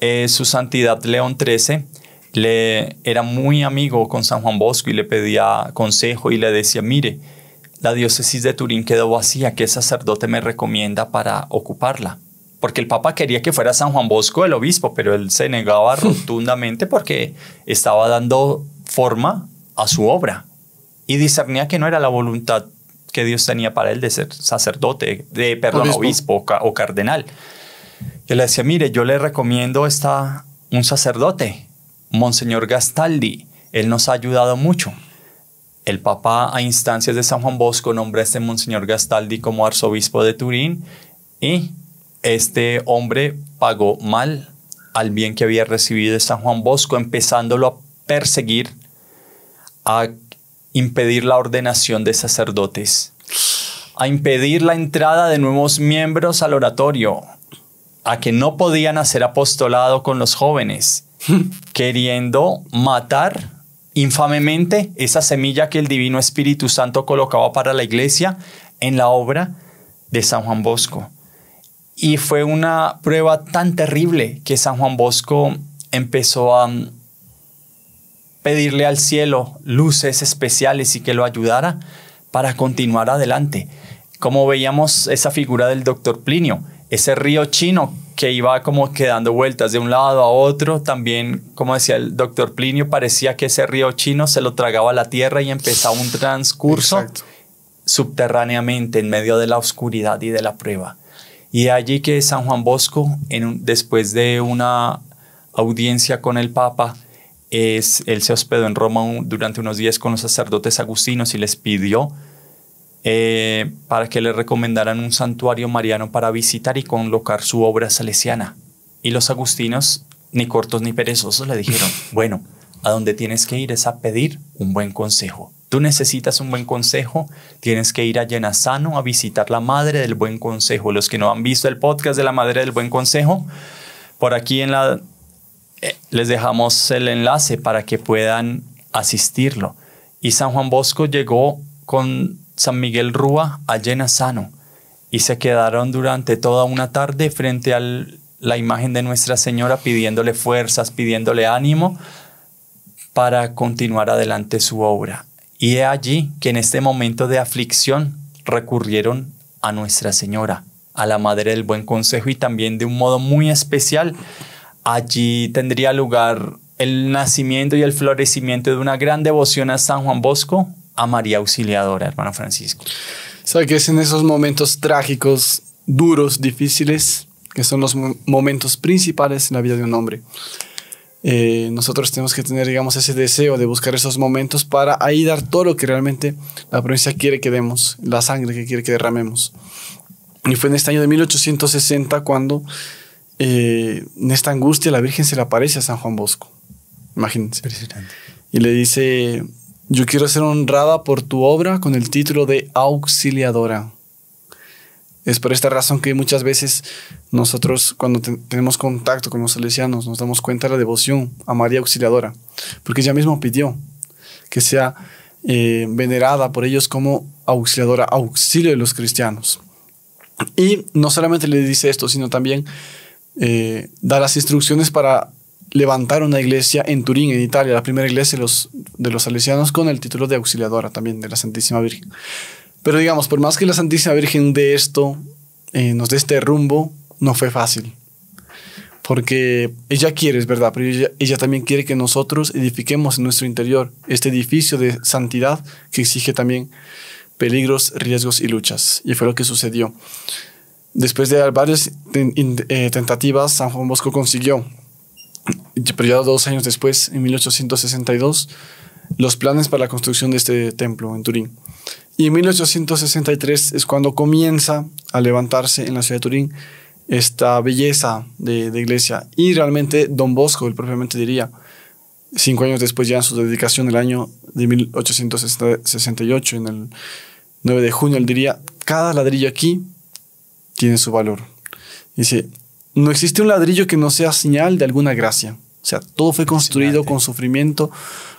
Eh, su santidad León XIII le, era muy amigo con San Juan Bosco y le pedía consejo y le decía, mire, la diócesis de Turín quedó vacía, ¿qué sacerdote me recomienda para ocuparla? porque el Papa quería que fuera San Juan Bosco el obispo, pero él se negaba hmm. rotundamente porque estaba dando forma a su obra y discernía que no era la voluntad que Dios tenía para él de ser sacerdote, de perdón, obispo, o, cardenal. Yo le decía, mire, yo le recomiendo esta, un sacerdote, Monseñor Gastaldi, él nos ha ayudado mucho. El Papa, a instancias de San Juan Bosco, nombra a este Monseñor Gastaldi como arzobispo de Turín y este hombre pagó mal al bien que había recibido de San Juan Bosco, empezándolo a perseguir, a impedir la ordenación de sacerdotes, a impedir la entrada de nuevos miembros al oratorio, a que no podían hacer apostolado con los jóvenes, [LAUGHS] queriendo matar infamemente esa semilla que el Divino Espíritu Santo colocaba para la iglesia en la obra de San Juan Bosco. Y fue una prueba tan terrible que San Juan Bosco empezó a mm, pedirle al cielo luces especiales y que lo ayudara para continuar adelante. Como veíamos esa figura del doctor Plinio, ese río chino que iba como que dando vueltas de un lado a otro, también, como decía el doctor Plinio, parecía que ese río chino se lo tragaba la tierra y empezaba un transcurso subterráneamente en medio de la oscuridad y de la prueba. Y allí que San Juan Bosco, en después de una audiencia con el Papa, es, él se hospedó en Roma durante unos días con los sacerdotes agustinos y les pidió eh, para que le recomendaran un santuario mariano para visitar y colocar su obra salesiana. Y los agustinos, ni cortos ni perezosos, le dijeron, [LAUGHS] bueno, a donde tienes que ir es a pedir un buen consejo. Tú necesitas un buen consejo, tienes que ir a Sano a visitar la Madre del Buen Consejo. Los que no han visto el podcast de la Madre del Buen Consejo, por aquí en la, eh, les dejamos el enlace para que puedan asistirlo. Y San Juan Bosco llegó con San Miguel Rúa a Llenasano y se quedaron durante toda una tarde frente a la imagen de Nuestra Señora pidiéndole fuerzas, pidiéndole ánimo para continuar adelante su obra y es allí que en este momento de aflicción recurrieron a Nuestra Señora, a la Madre del Buen Consejo y también de un modo muy especial. Allí tendría lugar el nacimiento y el florecimiento de una gran devoción a San Juan Bosco, a María Auxiliadora, hermano Francisco. Sabe que es en esos momentos trágicos, duros, difíciles, que son los momentos principales en la vida de un hombre. Eh, nosotros tenemos que tener, digamos, ese deseo de buscar esos momentos para ahí dar todo lo que realmente la provincia quiere que demos, la sangre que quiere que derramemos. Y fue en este año de 1860 cuando, eh, en esta angustia, la Virgen se le aparece a San Juan Bosco. Imagínense. Y le dice, yo quiero ser honrada por tu obra con el título de auxiliadora. Es por esta razón que muchas veces nosotros cuando tenemos contacto con los salesianos nos damos cuenta de la devoción a María Auxiliadora, porque ella misma pidió que sea eh, venerada por ellos como auxiliadora, auxilio de los cristianos. Y no solamente le dice esto, sino también eh, da las instrucciones para levantar una iglesia en Turín, en Italia, la primera iglesia de los, de los salesianos con el título de auxiliadora también de la Santísima Virgen. Pero digamos, por más que la Santísima Virgen de esto, eh, nos dé este rumbo, no fue fácil. Porque ella quiere, es verdad, pero ella, ella también quiere que nosotros edifiquemos en nuestro interior este edificio de santidad que exige también peligros, riesgos y luchas. Y fue lo que sucedió. Después de varias eh, tentativas, San Juan Bosco consiguió, pero ya dos años después, en 1862, los planes para la construcción de este templo en Turín. Y en 1863 es cuando comienza a levantarse en la ciudad de Turín esta belleza de, iglesia. Y realmente Don Bosco, él propiamente diría, cinco años después ya en su dedicación el año de 1868, en el 9 de junio, él diría, cada ladrillo aquí tiene su valor. Dice, no existe un ladrillo que no sea señal de alguna gracia. O sea, todo fue construido con sufrimiento,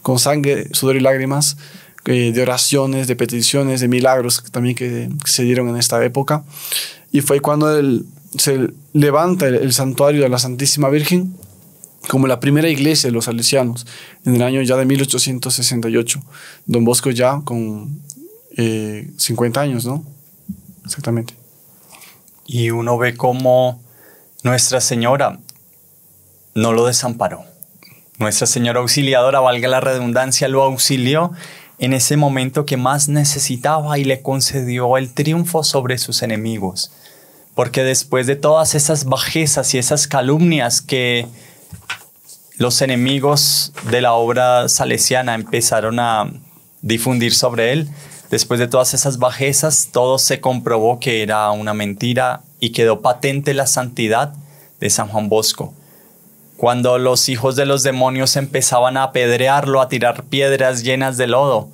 con sangre, sudor y lágrimas. Eh, de oraciones, de peticiones, de milagros también que, se dieron en esta época. Y fue cuando se levanta el, santuario de la Santísima Virgen como la primera iglesia de los salesianos en el año ya de 1868. Don Bosco ya con 50 eh, años, ¿no? Exactamente. Y uno ve cómo Nuestra Señora no lo desamparó. Nuestra Señora Auxiliadora, valga la redundancia, lo auxilió en ese momento que más necesitaba y le concedió el triunfo sobre sus enemigos. Porque después de todas esas bajezas y esas calumnias que los enemigos de la obra salesiana empezaron a difundir sobre él, después de todas esas bajezas, todo se comprobó que era una mentira y quedó patente la santidad de San Juan Bosco cuando los hijos de los demonios empezaban a apedrearlo, a tirar piedras llenas de lodo.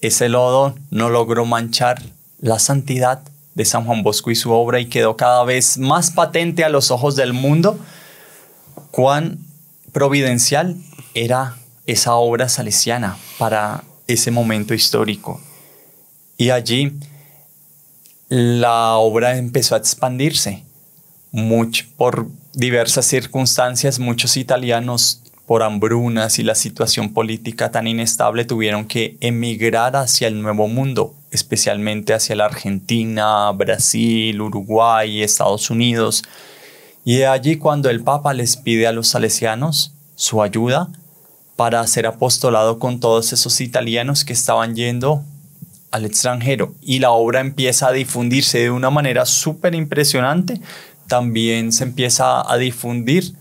Ese lodo no logró manchar la santidad de San Juan Bosco y su obra y quedó cada vez más patente a los ojos del mundo cuán providencial era esa obra salesiana para ese momento histórico. Y allí la obra empezó a expandirse mucho por diversas circunstancias, muchos italianos por hambrunas y la situación política tan inestable tuvieron que emigrar hacia el Nuevo Mundo, especialmente hacia la Argentina, Brasil, Uruguay, Estados Unidos. Y allí cuando el Papa les pide a los salesianos su ayuda para hacer apostolado con todos esos italianos que estaban yendo al extranjero y la obra empieza a difundirse de una manera súper impresionante también se empieza a difundir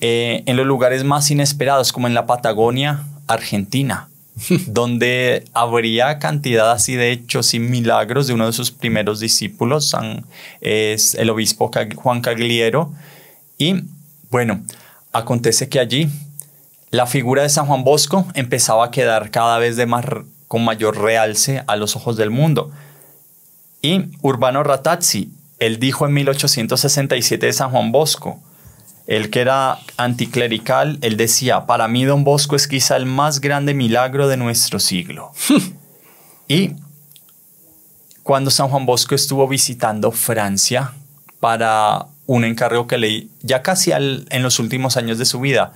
eh, en los lugares más inesperados, como en la Patagonia Argentina, [LAUGHS] donde habría cantidad así de hechos y milagros de uno de sus primeros discípulos, es el obispo Juan Cagliero. Y bueno, acontece que allí la figura de San Juan Bosco empezaba a quedar cada vez de más, con mayor realce a los ojos del mundo. Y Urbano Ratazzi él dijo en 1867 de San Juan Bosco, el que era anticlerical, él decía, para mí don Bosco es quizá el más grande milagro de nuestro siglo. [LAUGHS] y cuando San Juan Bosco estuvo visitando Francia para un encargo que leí ya casi en los últimos años de su vida,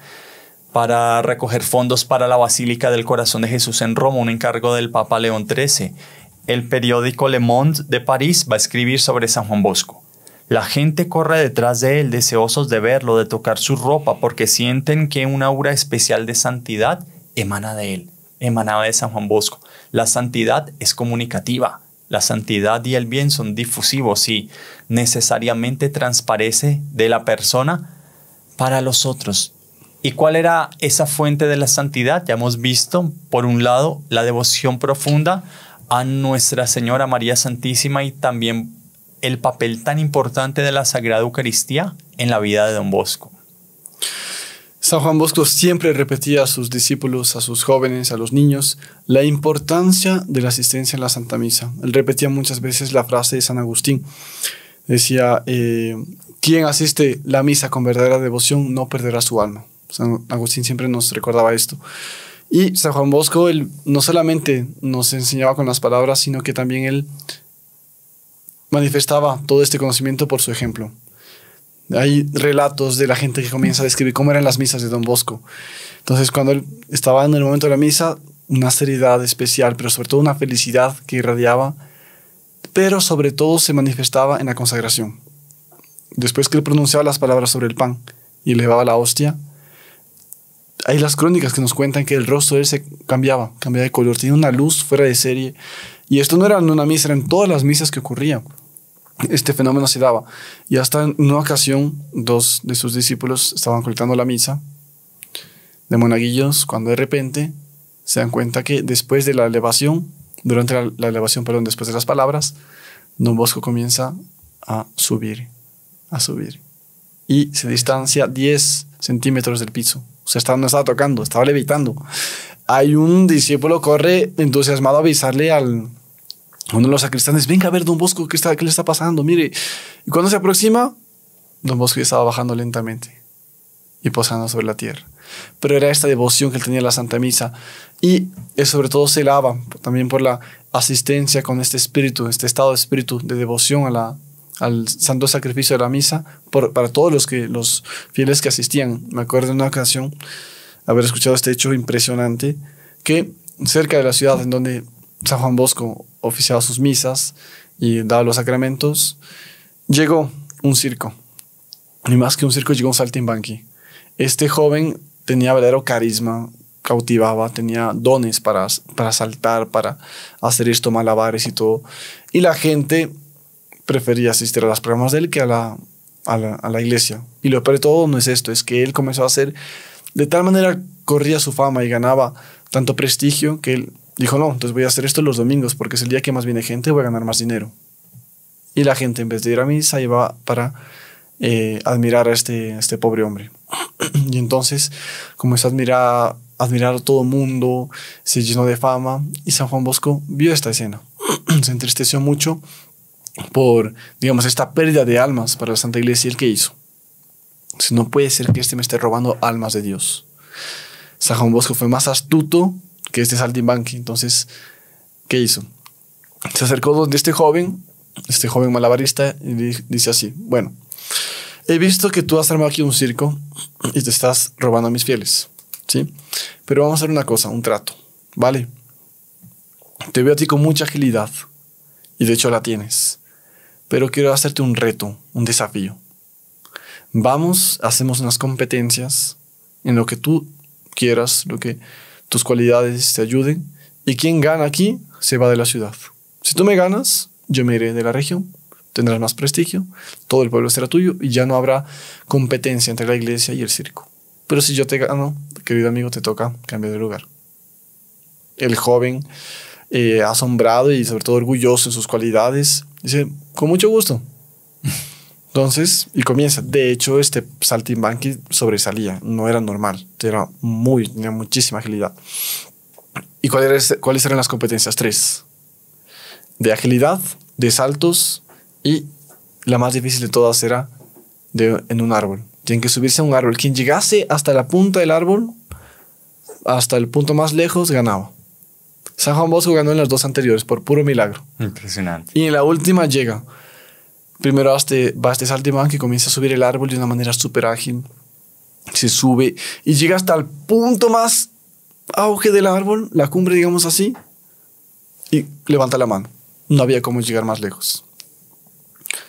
para recoger fondos para la Basílica del Corazón de Jesús en Roma, un encargo del Papa León XIII el periódico Le Monde de París va a escribir sobre San Juan Bosco. La gente corre detrás de él deseosos de verlo, de tocar su ropa, porque sienten que un aura especial de santidad emana de él, emanaba de San Juan Bosco. La santidad es comunicativa, la santidad y el bien son difusivos y necesariamente transparece de la persona para los otros. ¿Y cuál era esa fuente de la santidad? Ya hemos visto, por un lado, la devoción profunda a Nuestra Señora María Santísima y también el papel tan importante de la Sagrada Eucaristía en la vida de don Bosco. San Juan Bosco siempre repetía a sus discípulos, a sus jóvenes, a los niños, la importancia de la asistencia a la Santa Misa. Él repetía muchas veces la frase de San Agustín. Decía, eh, quien asiste la misa con verdadera devoción no perderá su alma. San Agustín siempre nos recordaba esto. Y San Juan Bosco él, no solamente nos enseñaba con las palabras, sino que también él manifestaba todo este conocimiento por su ejemplo. Hay relatos de la gente que comienza a describir cómo eran las misas de Don Bosco. Entonces, cuando él estaba en el momento de la misa, una seriedad especial, pero sobre todo una felicidad que irradiaba, pero sobre todo se manifestaba en la consagración. Después que él pronunciaba las palabras sobre el pan y elevaba la hostia, hay las crónicas que nos cuentan que el rostro de él se cambiaba, cambiaba de color, tenía una luz fuera de serie. Y esto no era en una misa, en todas las misas que ocurría. Este fenómeno se daba. Y hasta en una ocasión, dos de sus discípulos estaban colectando la misa de monaguillos, cuando de repente se dan cuenta que después de la elevación, durante la, la elevación, perdón, después de las palabras, Don Bosco comienza a subir, a subir. Y se distancia 10 centímetros del piso. O no estaba tocando, estaba levitando. Hay un discípulo corre entusiasmado a avisarle al uno de los sacristanes, venga a ver, don Bosco, ¿qué, está, qué le está pasando? Mire, y cuando se aproxima, don Bosco ya estaba bajando lentamente y posando sobre la tierra. Pero era esta devoción que él tenía a la Santa Misa y eh, sobre todo se lava también por la asistencia con este espíritu, este estado de espíritu de devoción a la, al santo sacrificio de la misa para todos los, que, los fieles que asistían. Me acuerdo en una ocasión haber escuchado este hecho impresionante que cerca de la ciudad en donde San Juan Bosco oficiaba sus misas y daba los sacramentos, llegó un circo. Ni más que un circo, llegó un saltimbanqui. Este joven tenía verdadero carisma, cautivaba, tenía dones para, para saltar, para hacer esto, malabares y todo. Y la gente prefería asistir a las programas de él que a la, a la, iglesia. Y lo peor de todo no es esto, es que él comenzó a hacer, de tal manera corría su fama y ganaba tanto prestigio que él dijo, no, entonces voy a hacer esto los domingos porque es el día que más viene gente, Y voy a ganar más dinero. Y la gente en vez de ir a misa iba para eh, admirar a este, este pobre hombre. [CLEARS THROAT] y entonces comenzó a admirar, admirar a todo mundo, se llenó de fama y San Juan Bosco vio esta escena. [CLEARS THROAT] se entristeció mucho por, digamos, esta pérdida de almas para la Santa Iglesia, ¿el que hizo? Si no puede ser que este me esté robando almas de Dios. San Bosco fue más astuto que este saltimbanqui. Entonces, ¿qué hizo? Se acercó donde este joven, este joven malabarista, y dice así, bueno, he visto que tú has armado aquí un circo y te estás robando a mis fieles, ¿sí? Pero vamos a hacer una cosa, un trato, ¿vale? Te veo a ti con mucha agilidad y de hecho la tienes pero quiero hacerte un reto, un desafío. Vamos, hacemos unas competencias en lo que tú quieras, lo que tus cualidades te ayuden, y quien gana aquí se va de la ciudad. Si tú me ganas, yo me iré de la región, tendrás más prestigio, todo el pueblo será tuyo y ya no habrá competencia entre la iglesia y el circo. Pero si yo te gano, querido amigo, te toca cambiar de lugar. El joven, eh, asombrado y sobre todo orgulloso en sus cualidades, Dice, con mucho gusto. Entonces, y comienza. De hecho, este saltimbanqui sobresalía, no era normal, era muy, tenía muchísima agilidad. ¿Y cuál cuáles eran las competencias? Tres. De agilidad, de saltos y la más difícil de todas era de, en un árbol. Tienen que subirse a un árbol. Quien llegase hasta la punta del árbol, hasta el punto más lejos, ganaba. San Juan Bosco ganó en las dos anteriores por puro milagro. Impresionante. Y en la última llega. Primero este, va este saltimán que comienza a subir el árbol de una manera súper ágil. Se sube y llega hasta el punto más auge del árbol, la cumbre, digamos así. Y levanta la mano. No había cómo llegar más lejos.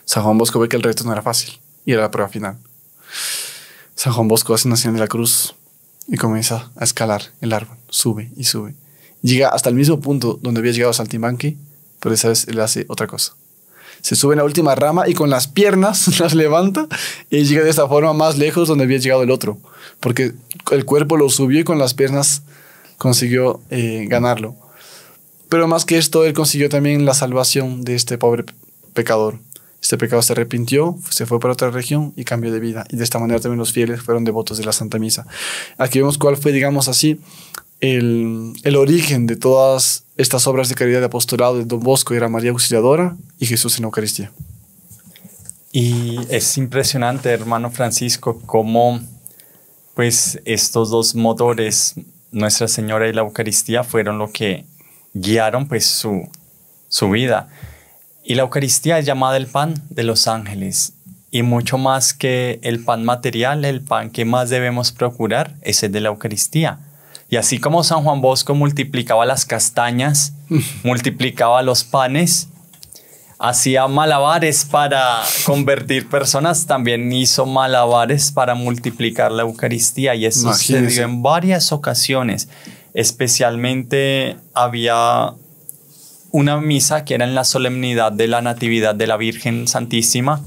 San Juan Bosco ve que el reto no era fácil y era la prueba final. San Juan Bosco hace una señal de la cruz y comienza a escalar el árbol. Sube y sube llega hasta el mismo punto donde había llegado Saltimbanqui, pero esa vez él hace otra cosa. Se sube en la última rama y con las piernas [LAUGHS] las levanta y llega de esta forma más lejos donde había llegado el otro, porque el cuerpo lo subió y con las piernas consiguió eh, ganarlo. Pero más que esto, él consiguió también la salvación de este pobre pecador. Este pecado se arrepintió, se fue para otra región y cambió de vida. Y de esta manera también los fieles fueron devotos de la Santa Misa. Aquí vemos cuál fue, digamos así, el, origen de todas estas obras de caridad de apostolado de Don Bosco era María Auxiliadora y Jesús en Eucaristía. Y es impresionante, hermano Francisco, cómo pues estos dos motores, Nuestra Señora y la Eucaristía, fueron lo que guiaron pues su, su vida. Y la Eucaristía es llamada el pan de los ángeles. Y mucho más que el pan material, el pan que más debemos procurar es el de la Eucaristía y así como San Juan Bosco multiplicaba las castañas, [LAUGHS] multiplicaba los panes, hacía malabares para convertir personas, también hizo malabares para multiplicar la Eucaristía y eso sucedió en varias ocasiones. Especialmente había una misa que era en la solemnidad de la Natividad de la Virgen Santísima,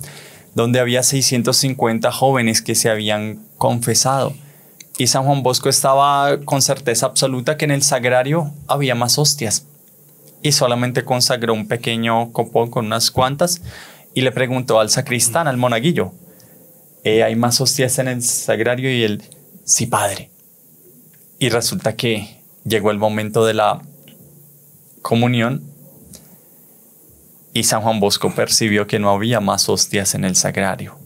donde había 650 jóvenes que se habían confesado. Y San Juan Bosco estaba con certeza absoluta que en el sagrario había más hostias. Y solamente consagró un pequeño copón con unas cuantas y le preguntó al sacristán, al monaguillo, eh, ¿hay más hostias en el sagrario? Y él, sí, padre. Y resulta que llegó el momento de la comunión y San Juan Bosco percibió que no había más hostias en el sagrario.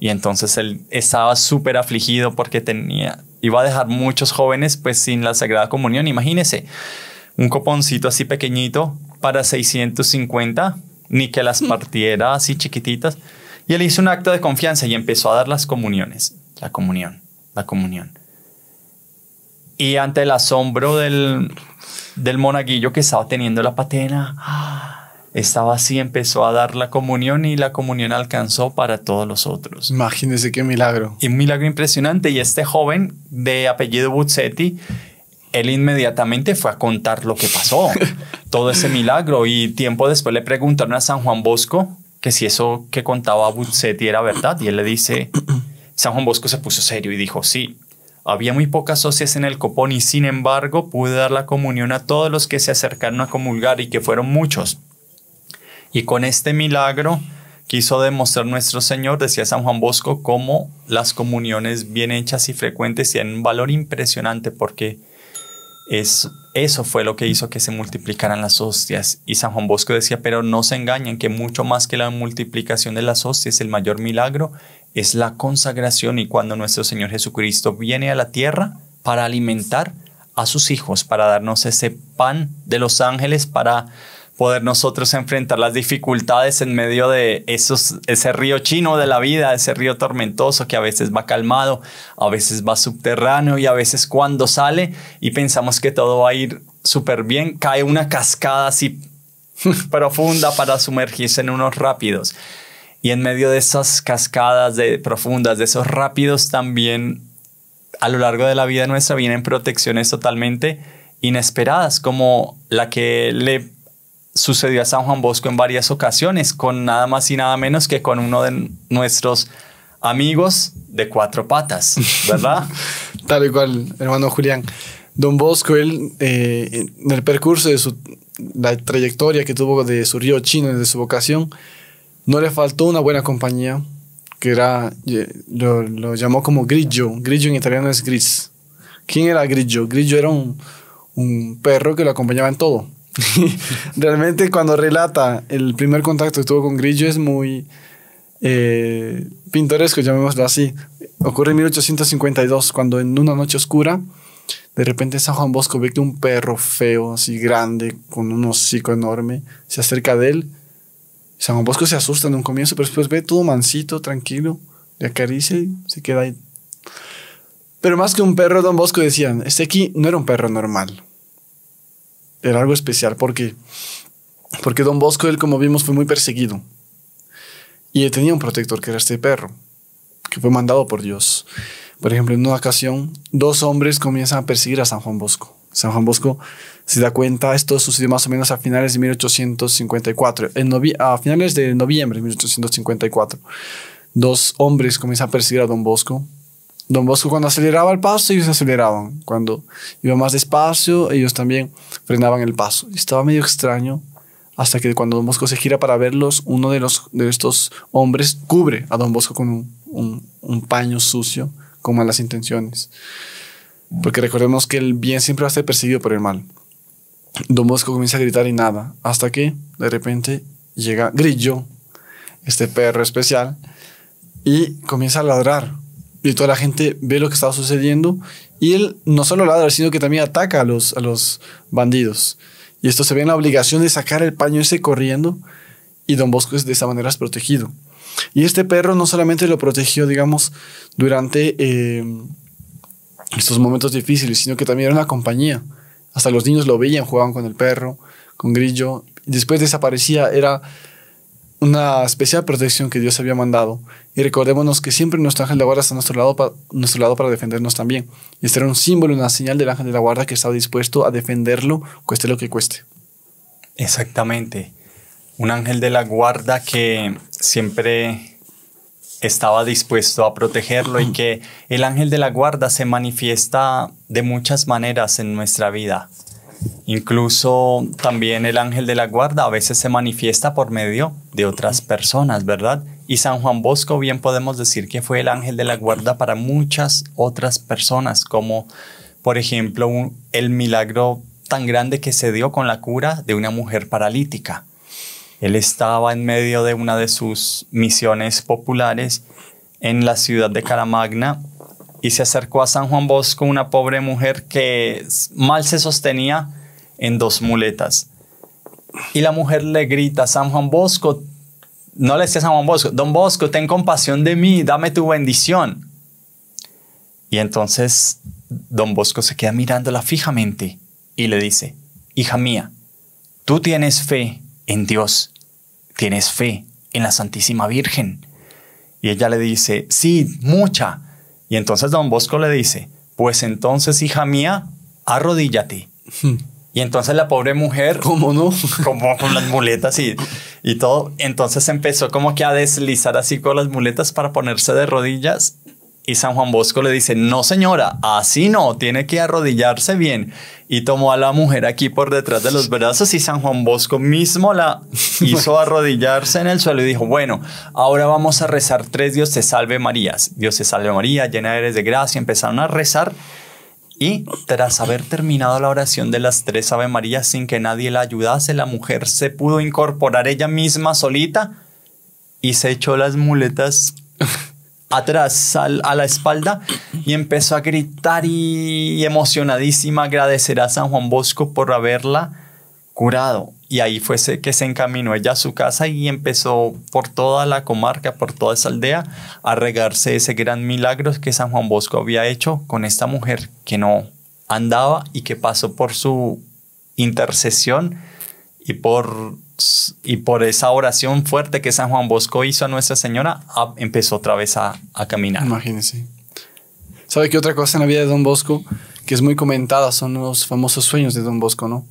Y entonces él estaba súper afligido porque tenía, iba a dejar muchos jóvenes pues sin la Sagrada Comunión. Imagínese, un coponcito así pequeñito para 650, ni que las mm. partiera así chiquititas. Y él hizo un acto de confianza y empezó a dar las comuniones, la comunión, la comunión. Y ante el asombro del, monaguillo que estaba teniendo la patena, ¡ah! estaba así, empezó a dar la comunión y la comunión alcanzó para todos los otros. Imagínese qué milagro. Y un milagro impresionante. Y este joven de apellido Buzzetti, él inmediatamente fue a contar lo que pasó, [LAUGHS] todo ese milagro. Y tiempo después le preguntaron a San Juan Bosco que si eso que contaba Buzzetti era verdad. Y él le dice, [CLEARS THROAT] San Juan Bosco se puso serio y dijo, sí, había muy pocas socias en el copón y sin embargo pude dar la comunión a todos los que se acercaron a comulgar y que fueron muchos. Y con este milagro quiso demostrar nuestro Señor, decía San Juan Bosco, cómo las comuniones bien hechas y frecuentes tienen un valor impresionante porque es, eso fue lo que hizo que se multiplicaran las hostias. Y San Juan Bosco decía, pero no se engañen, que mucho más que la multiplicación de las hostias, el mayor milagro es la consagración y cuando nuestro Señor Jesucristo viene a la tierra para alimentar a sus hijos, para darnos ese pan de los ángeles, para poder nosotros enfrentar las dificultades en medio de esos, ese río chino de la vida, ese río tormentoso que a veces va calmado, a veces va subterráneo y a veces cuando sale y pensamos que todo va a ir súper bien, cae una cascada así [LAUGHS] profunda para sumergirse en unos rápidos. Y en medio de esas cascadas de profundas, de esos rápidos también a lo largo de la vida nuestra vienen protecciones totalmente inesperadas, como la que le sucedió a San Juan Bosco en varias ocasiones, con nada más y nada menos que con uno de nuestros amigos de cuatro patas, [LAUGHS] ¿verdad? Tal y cual, hermano Julián. Don Bosco, él, eh, en el percurso de su la trayectoria que tuvo de su río chino, de su vocación, no le faltó una buena compañía, que era, lo, llamó como Grillo. Grillo en italiano es gris. ¿Quién era Grillo? Grillo era un perro que lo acompañaba en todo [LAUGHS] Realmente cuando relata el primer contacto que tuvo con Grillo es muy eh, pintoresco, llamémoslo así. Ocurre en 1852, cuando en una noche oscura, de repente San Juan Bosco ve que un perro feo, así grande, con un hocico enorme, se acerca de él. San Juan Bosco se asusta en un comienzo, pero después ve todo mansito, tranquilo, le acaricia y se queda ahí. Pero más que un perro, Don Bosco decía, este aquí no era un perro normal, era algo especial porque, porque Don Bosco, él como vimos, fue muy perseguido. Y él tenía un protector que era este perro, que fue mandado por Dios. Por ejemplo, en una ocasión, dos hombres comienzan a perseguir a San Juan Bosco. San Juan Bosco se da cuenta, esto sucedió más o menos a finales de 1854, en a finales de noviembre de 1854. Dos hombres comienzan a perseguir a Don Bosco Don Bosco cuando aceleraba el paso, ellos aceleraban. Cuando iba más despacio, ellos también frenaban el paso. Estaba medio extraño hasta que cuando Don Bosco se gira para verlos, uno de, los, de estos hombres cubre a Don Bosco con un, paño sucio con malas intenciones. Porque recordemos que el bien siempre va a ser perseguido por el mal. Don Bosco comienza a gritar y nada, hasta que de repente llega Grillo, este perro especial, y comienza a ladrar y toda la gente ve lo que estaba sucediendo y él no solo ladra, sino que también ataca a los, a los bandidos. Y esto se ve en la obligación de sacar el paño ese corriendo y Don Bosco de esa manera es protegido. Y este perro no solamente lo protegió, digamos, durante eh, estos momentos difíciles, sino que también era una compañía. Hasta los niños lo veían, jugaban con el perro, con Grillo. Después desaparecía, era una especial protección que Dios había mandado. Y recordémonos que siempre nuestro ángel de la guarda está a nuestro lado, para, nuestro lado para defendernos también. Y este era un símbolo, una señal del ángel de la guarda que estaba dispuesto a defenderlo, cueste lo que cueste. Exactamente. Un ángel de la guarda que siempre estaba dispuesto a protegerlo y que el ángel de la guarda se manifiesta de muchas maneras en nuestra vida. Incluso también el ángel de la guarda a veces se manifiesta por medio de otras personas, ¿verdad? Y San Juan Bosco bien podemos decir que fue el ángel de la guarda para muchas otras personas, como por ejemplo el milagro tan grande que se dio con la cura de una mujer paralítica. Él estaba en medio de una de sus misiones populares en la ciudad de Caramagna y se acercó a San Juan Bosco una pobre mujer que mal se sostenía en dos muletas. Y la mujer le grita, San Juan Bosco, no le decía San Juan Bosco, Don Bosco, ten compasión de mí, dame tu bendición. Y entonces Don Bosco se queda mirándola fijamente y le dice, hija mía, tú tienes fe en Dios, tienes fe en la Santísima Virgen. Y ella le dice, sí, mucha, y entonces don Bosco le dice, pues entonces, hija mía, arrodíllate. Hmm. Y entonces la pobre mujer... como no? [LAUGHS] Como con las muletas y, y todo. Entonces empezó como que a deslizar así con las muletas para ponerse de rodillas y San Juan Bosco le dice, no señora, así no, tiene que arrodillarse bien. Y tomó a la mujer aquí por detrás de los brazos y San Juan Bosco mismo la [LAUGHS] hizo arrodillarse en el suelo y dijo, bueno, ahora vamos a rezar tres Dios te salve Marías. Dios te salve María, llena eres de gracia. Empezaron a rezar y tras haber terminado la oración de las tres Ave Marías sin que nadie la ayudase, la mujer se pudo incorporar ella misma solita y se echó las muletas atrás, a la espalda, y empezó a gritar y emocionadísima agradecer a San Juan Bosco por haberla curado. Y ahí fue que se encaminó ella a su casa y empezó por toda la comarca, por toda esa aldea, a regarse ese gran milagro que San Juan Bosco había hecho con esta mujer que no andaba y que pasó por su intercesión y por y por esa oración fuerte que San Juan Bosco hizo a Nuestra Señora, empezó otra vez a, caminar. Imagínense. ¿Sabe qué otra cosa en la vida de Don Bosco que es muy comentada son los famosos sueños de Don Bosco, no?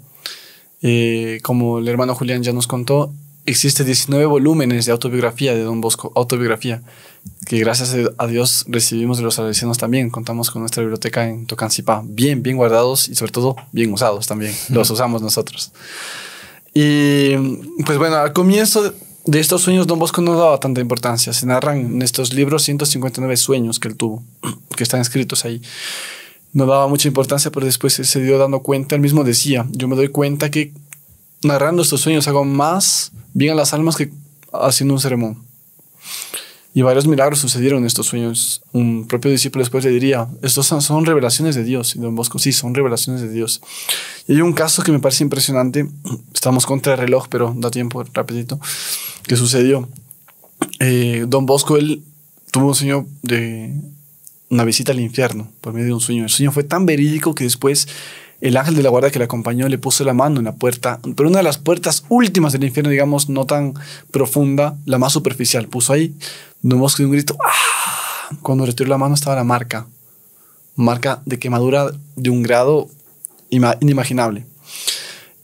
Eh, como el hermano Julián ya nos contó, existe 19 volúmenes de autobiografía de Don Bosco, autobiografía, que gracias a Dios recibimos de los salesianos también. Contamos con nuestra biblioteca en Tocancipá, bien, bien guardados y sobre todo bien usados también. Los [LAUGHS] usamos nosotros. Y pues bueno, al comienzo de estos sueños Don Bosco no daba tanta importancia. Se narran en estos libros 159 sueños que él tuvo, [CLEARS THROAT] que están escritos ahí. No daba mucha importancia, pero después se dio dando cuenta. Él mismo decía, yo me doy cuenta que narrando estos sueños hago más bien a las almas que haciendo un sermón. Y varios milagros sucedieron en estos sueños. Un propio discípulo después le diría, estos son revelaciones de Dios. Y don Bosco, sí, son revelaciones de Dios. Y hay un caso que me parece impresionante, estamos contra el reloj, pero da tiempo rapidito, que sucedió. Eh, don Bosco, él tuvo un sueño de una visita al infierno por medio de un sueño. El sueño fue tan verídico que después el ángel de la guarda que le acompañó le puso la mano en la puerta, pero una de las puertas últimas del infierno, digamos, no tan profunda, la más superficial, puso ahí. No hemos que un grito, ah", cuando retiró la mano estaba la marca, marca de quemadura de un grado inimaginable.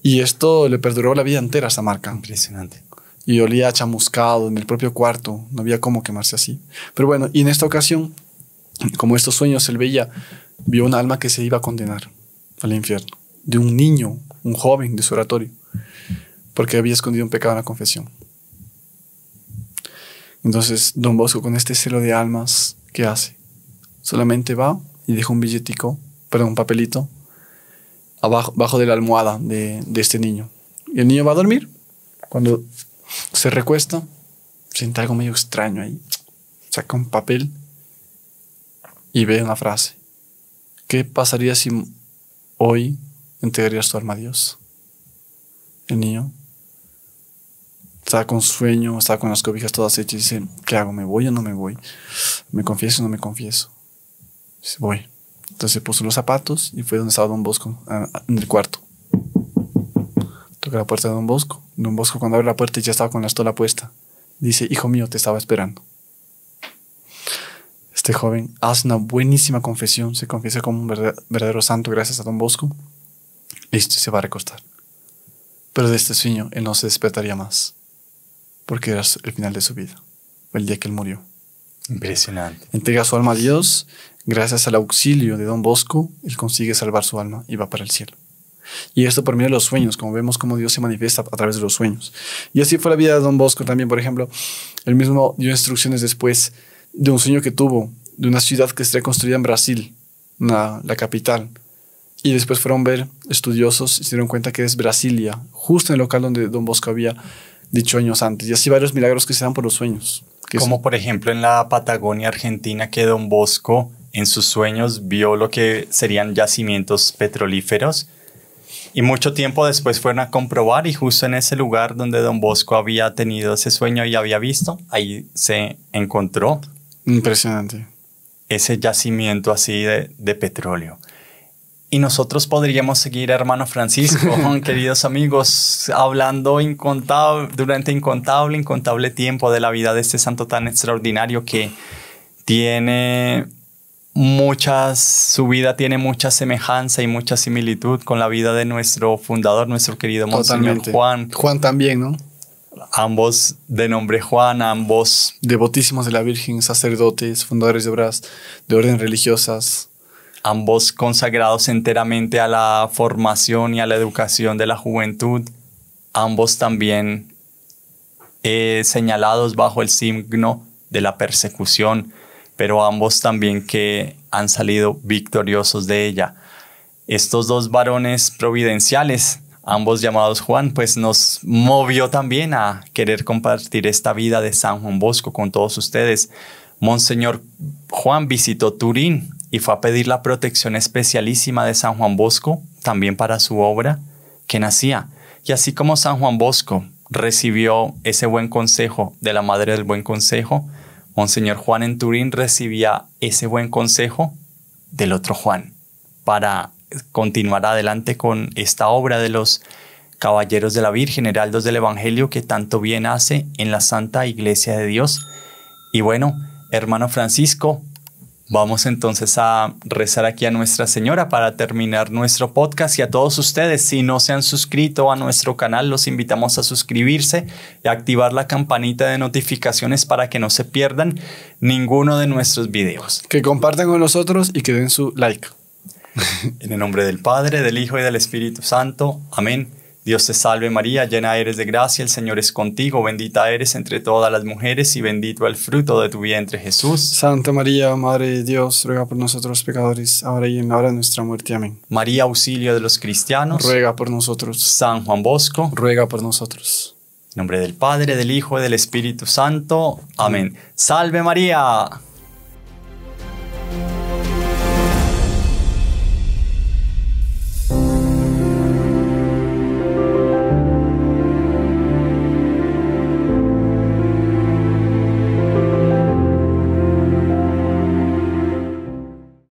Y esto le perduró la vida entera esa marca. Impresionante. Y olía chamuscado en el propio cuarto, no había cómo quemarse así. Pero bueno, y en esta ocasión, como estos sueños él veía, vio un alma que se iba a condenar al infierno, de un niño, un joven de su oratorio, porque había escondido un pecado en la confesión. Entonces, don Bosco, con este celo de almas, ¿qué hace? Solamente va y deja un billetico, perdón, un papelito, abajo, de la almohada de, de este niño. Y el niño va a dormir. Cuando se recuesta, siente algo medio extraño ahí. Saca un papel y ve una frase. ¿Qué pasaría si Hoy entregarías tu alma a Dios. El niño estaba con sueño, estaba con las cobijas todas hechas y dice, ¿qué hago? ¿Me voy o no me voy? ¿Me confieso o no me confieso? Dice, voy. Entonces puso los zapatos y fue donde estaba Don Bosco, ah, en el cuarto. Toca la puerta de Don Bosco. Don Bosco cuando abre la puerta ya estaba con la estola puesta. Dice, hijo mío, te estaba esperando. Este joven hace una buenísima confesión, se confiesa como un verdadero santo gracias a don Bosco. Listo, se va a recostar. Pero de este sueño él no se despertaría más, porque era el final de su vida, el día que él murió. Impresionante. Entrega su alma a Dios, gracias al auxilio de don Bosco, él consigue salvar su alma y va para el cielo. Y esto por medio de los sueños, como vemos cómo Dios se manifiesta a través de los sueños. Y así fue la vida de Don Bosco también, por ejemplo. Él mismo dio instrucciones después de un sueño que tuvo de una ciudad que se construida en Brasil, la capital. Y después fueron ver estudiosos y se dieron cuenta que es Brasilia, justo en el local donde Don Bosco había dicho años antes. Y así varios milagros que se dan por los sueños. Como por ejemplo en la Patagonia Argentina que Don Bosco en sus sueños vio lo que serían yacimientos petrolíferos. Y mucho tiempo después fueron a comprobar y justo en ese lugar donde don Bosco había tenido ese sueño y había visto, ahí se encontró. Impresionante ese yacimiento así de, de petróleo. Y nosotros podríamos seguir, hermano Francisco, [LAUGHS] queridos amigos, hablando incontable, durante incontable, incontable tiempo de la vida de este santo tan extraordinario que tiene muchas, su vida tiene mucha semejanza y mucha similitud con la vida de nuestro fundador, nuestro querido Monseñor Juan. Juan también, ¿no? ambos de nombre Juan, ambos... Devotísimos de la Virgen, sacerdotes, fundadores de obras de orden religiosas. Ambos consagrados enteramente a la formación y a la educación de la juventud. Ambos también eh, señalados bajo el signo de la persecución, pero ambos también que han salido victoriosos de ella. Estos dos varones providenciales ambos llamados Juan, pues nos movió también a querer compartir esta vida de San Juan Bosco con todos ustedes. Monseñor Juan visitó Turín y fue a pedir la protección especialísima de San Juan Bosco, también para su obra, que nacía. Y así como San Juan Bosco recibió ese buen consejo de la Madre del Buen Consejo, Monseñor Juan en Turín recibía ese buen consejo del otro Juan para continuar adelante con esta obra de los Caballeros de la Virgen, Heraldos del Evangelio, que tanto bien hace en la Santa Iglesia de Dios. Y bueno, hermano Francisco, vamos entonces a rezar aquí a Nuestra Señora para terminar nuestro podcast y a todos ustedes, si no se han suscrito a nuestro canal, los invitamos a suscribirse y activar la campanita de notificaciones para que no se pierdan ninguno de nuestros videos. Que compartan con nosotros y que den su like. [LAUGHS] En el nombre del Padre, del Hijo y del Espíritu Santo. Amén. Dios te salve María, llena eres de gracia, el Señor es contigo, bendita eres entre todas las mujeres y bendito el fruto de tu vientre Jesús. Santa María, Madre de Dios, ruega por nosotros pecadores, ahora y en la hora de nuestra muerte. Amén. María, auxilio de los cristianos, ruega por nosotros. San Juan Bosco, ruega por nosotros. En nombre del Padre, del Hijo y del Espíritu Santo. Amén. Salve María.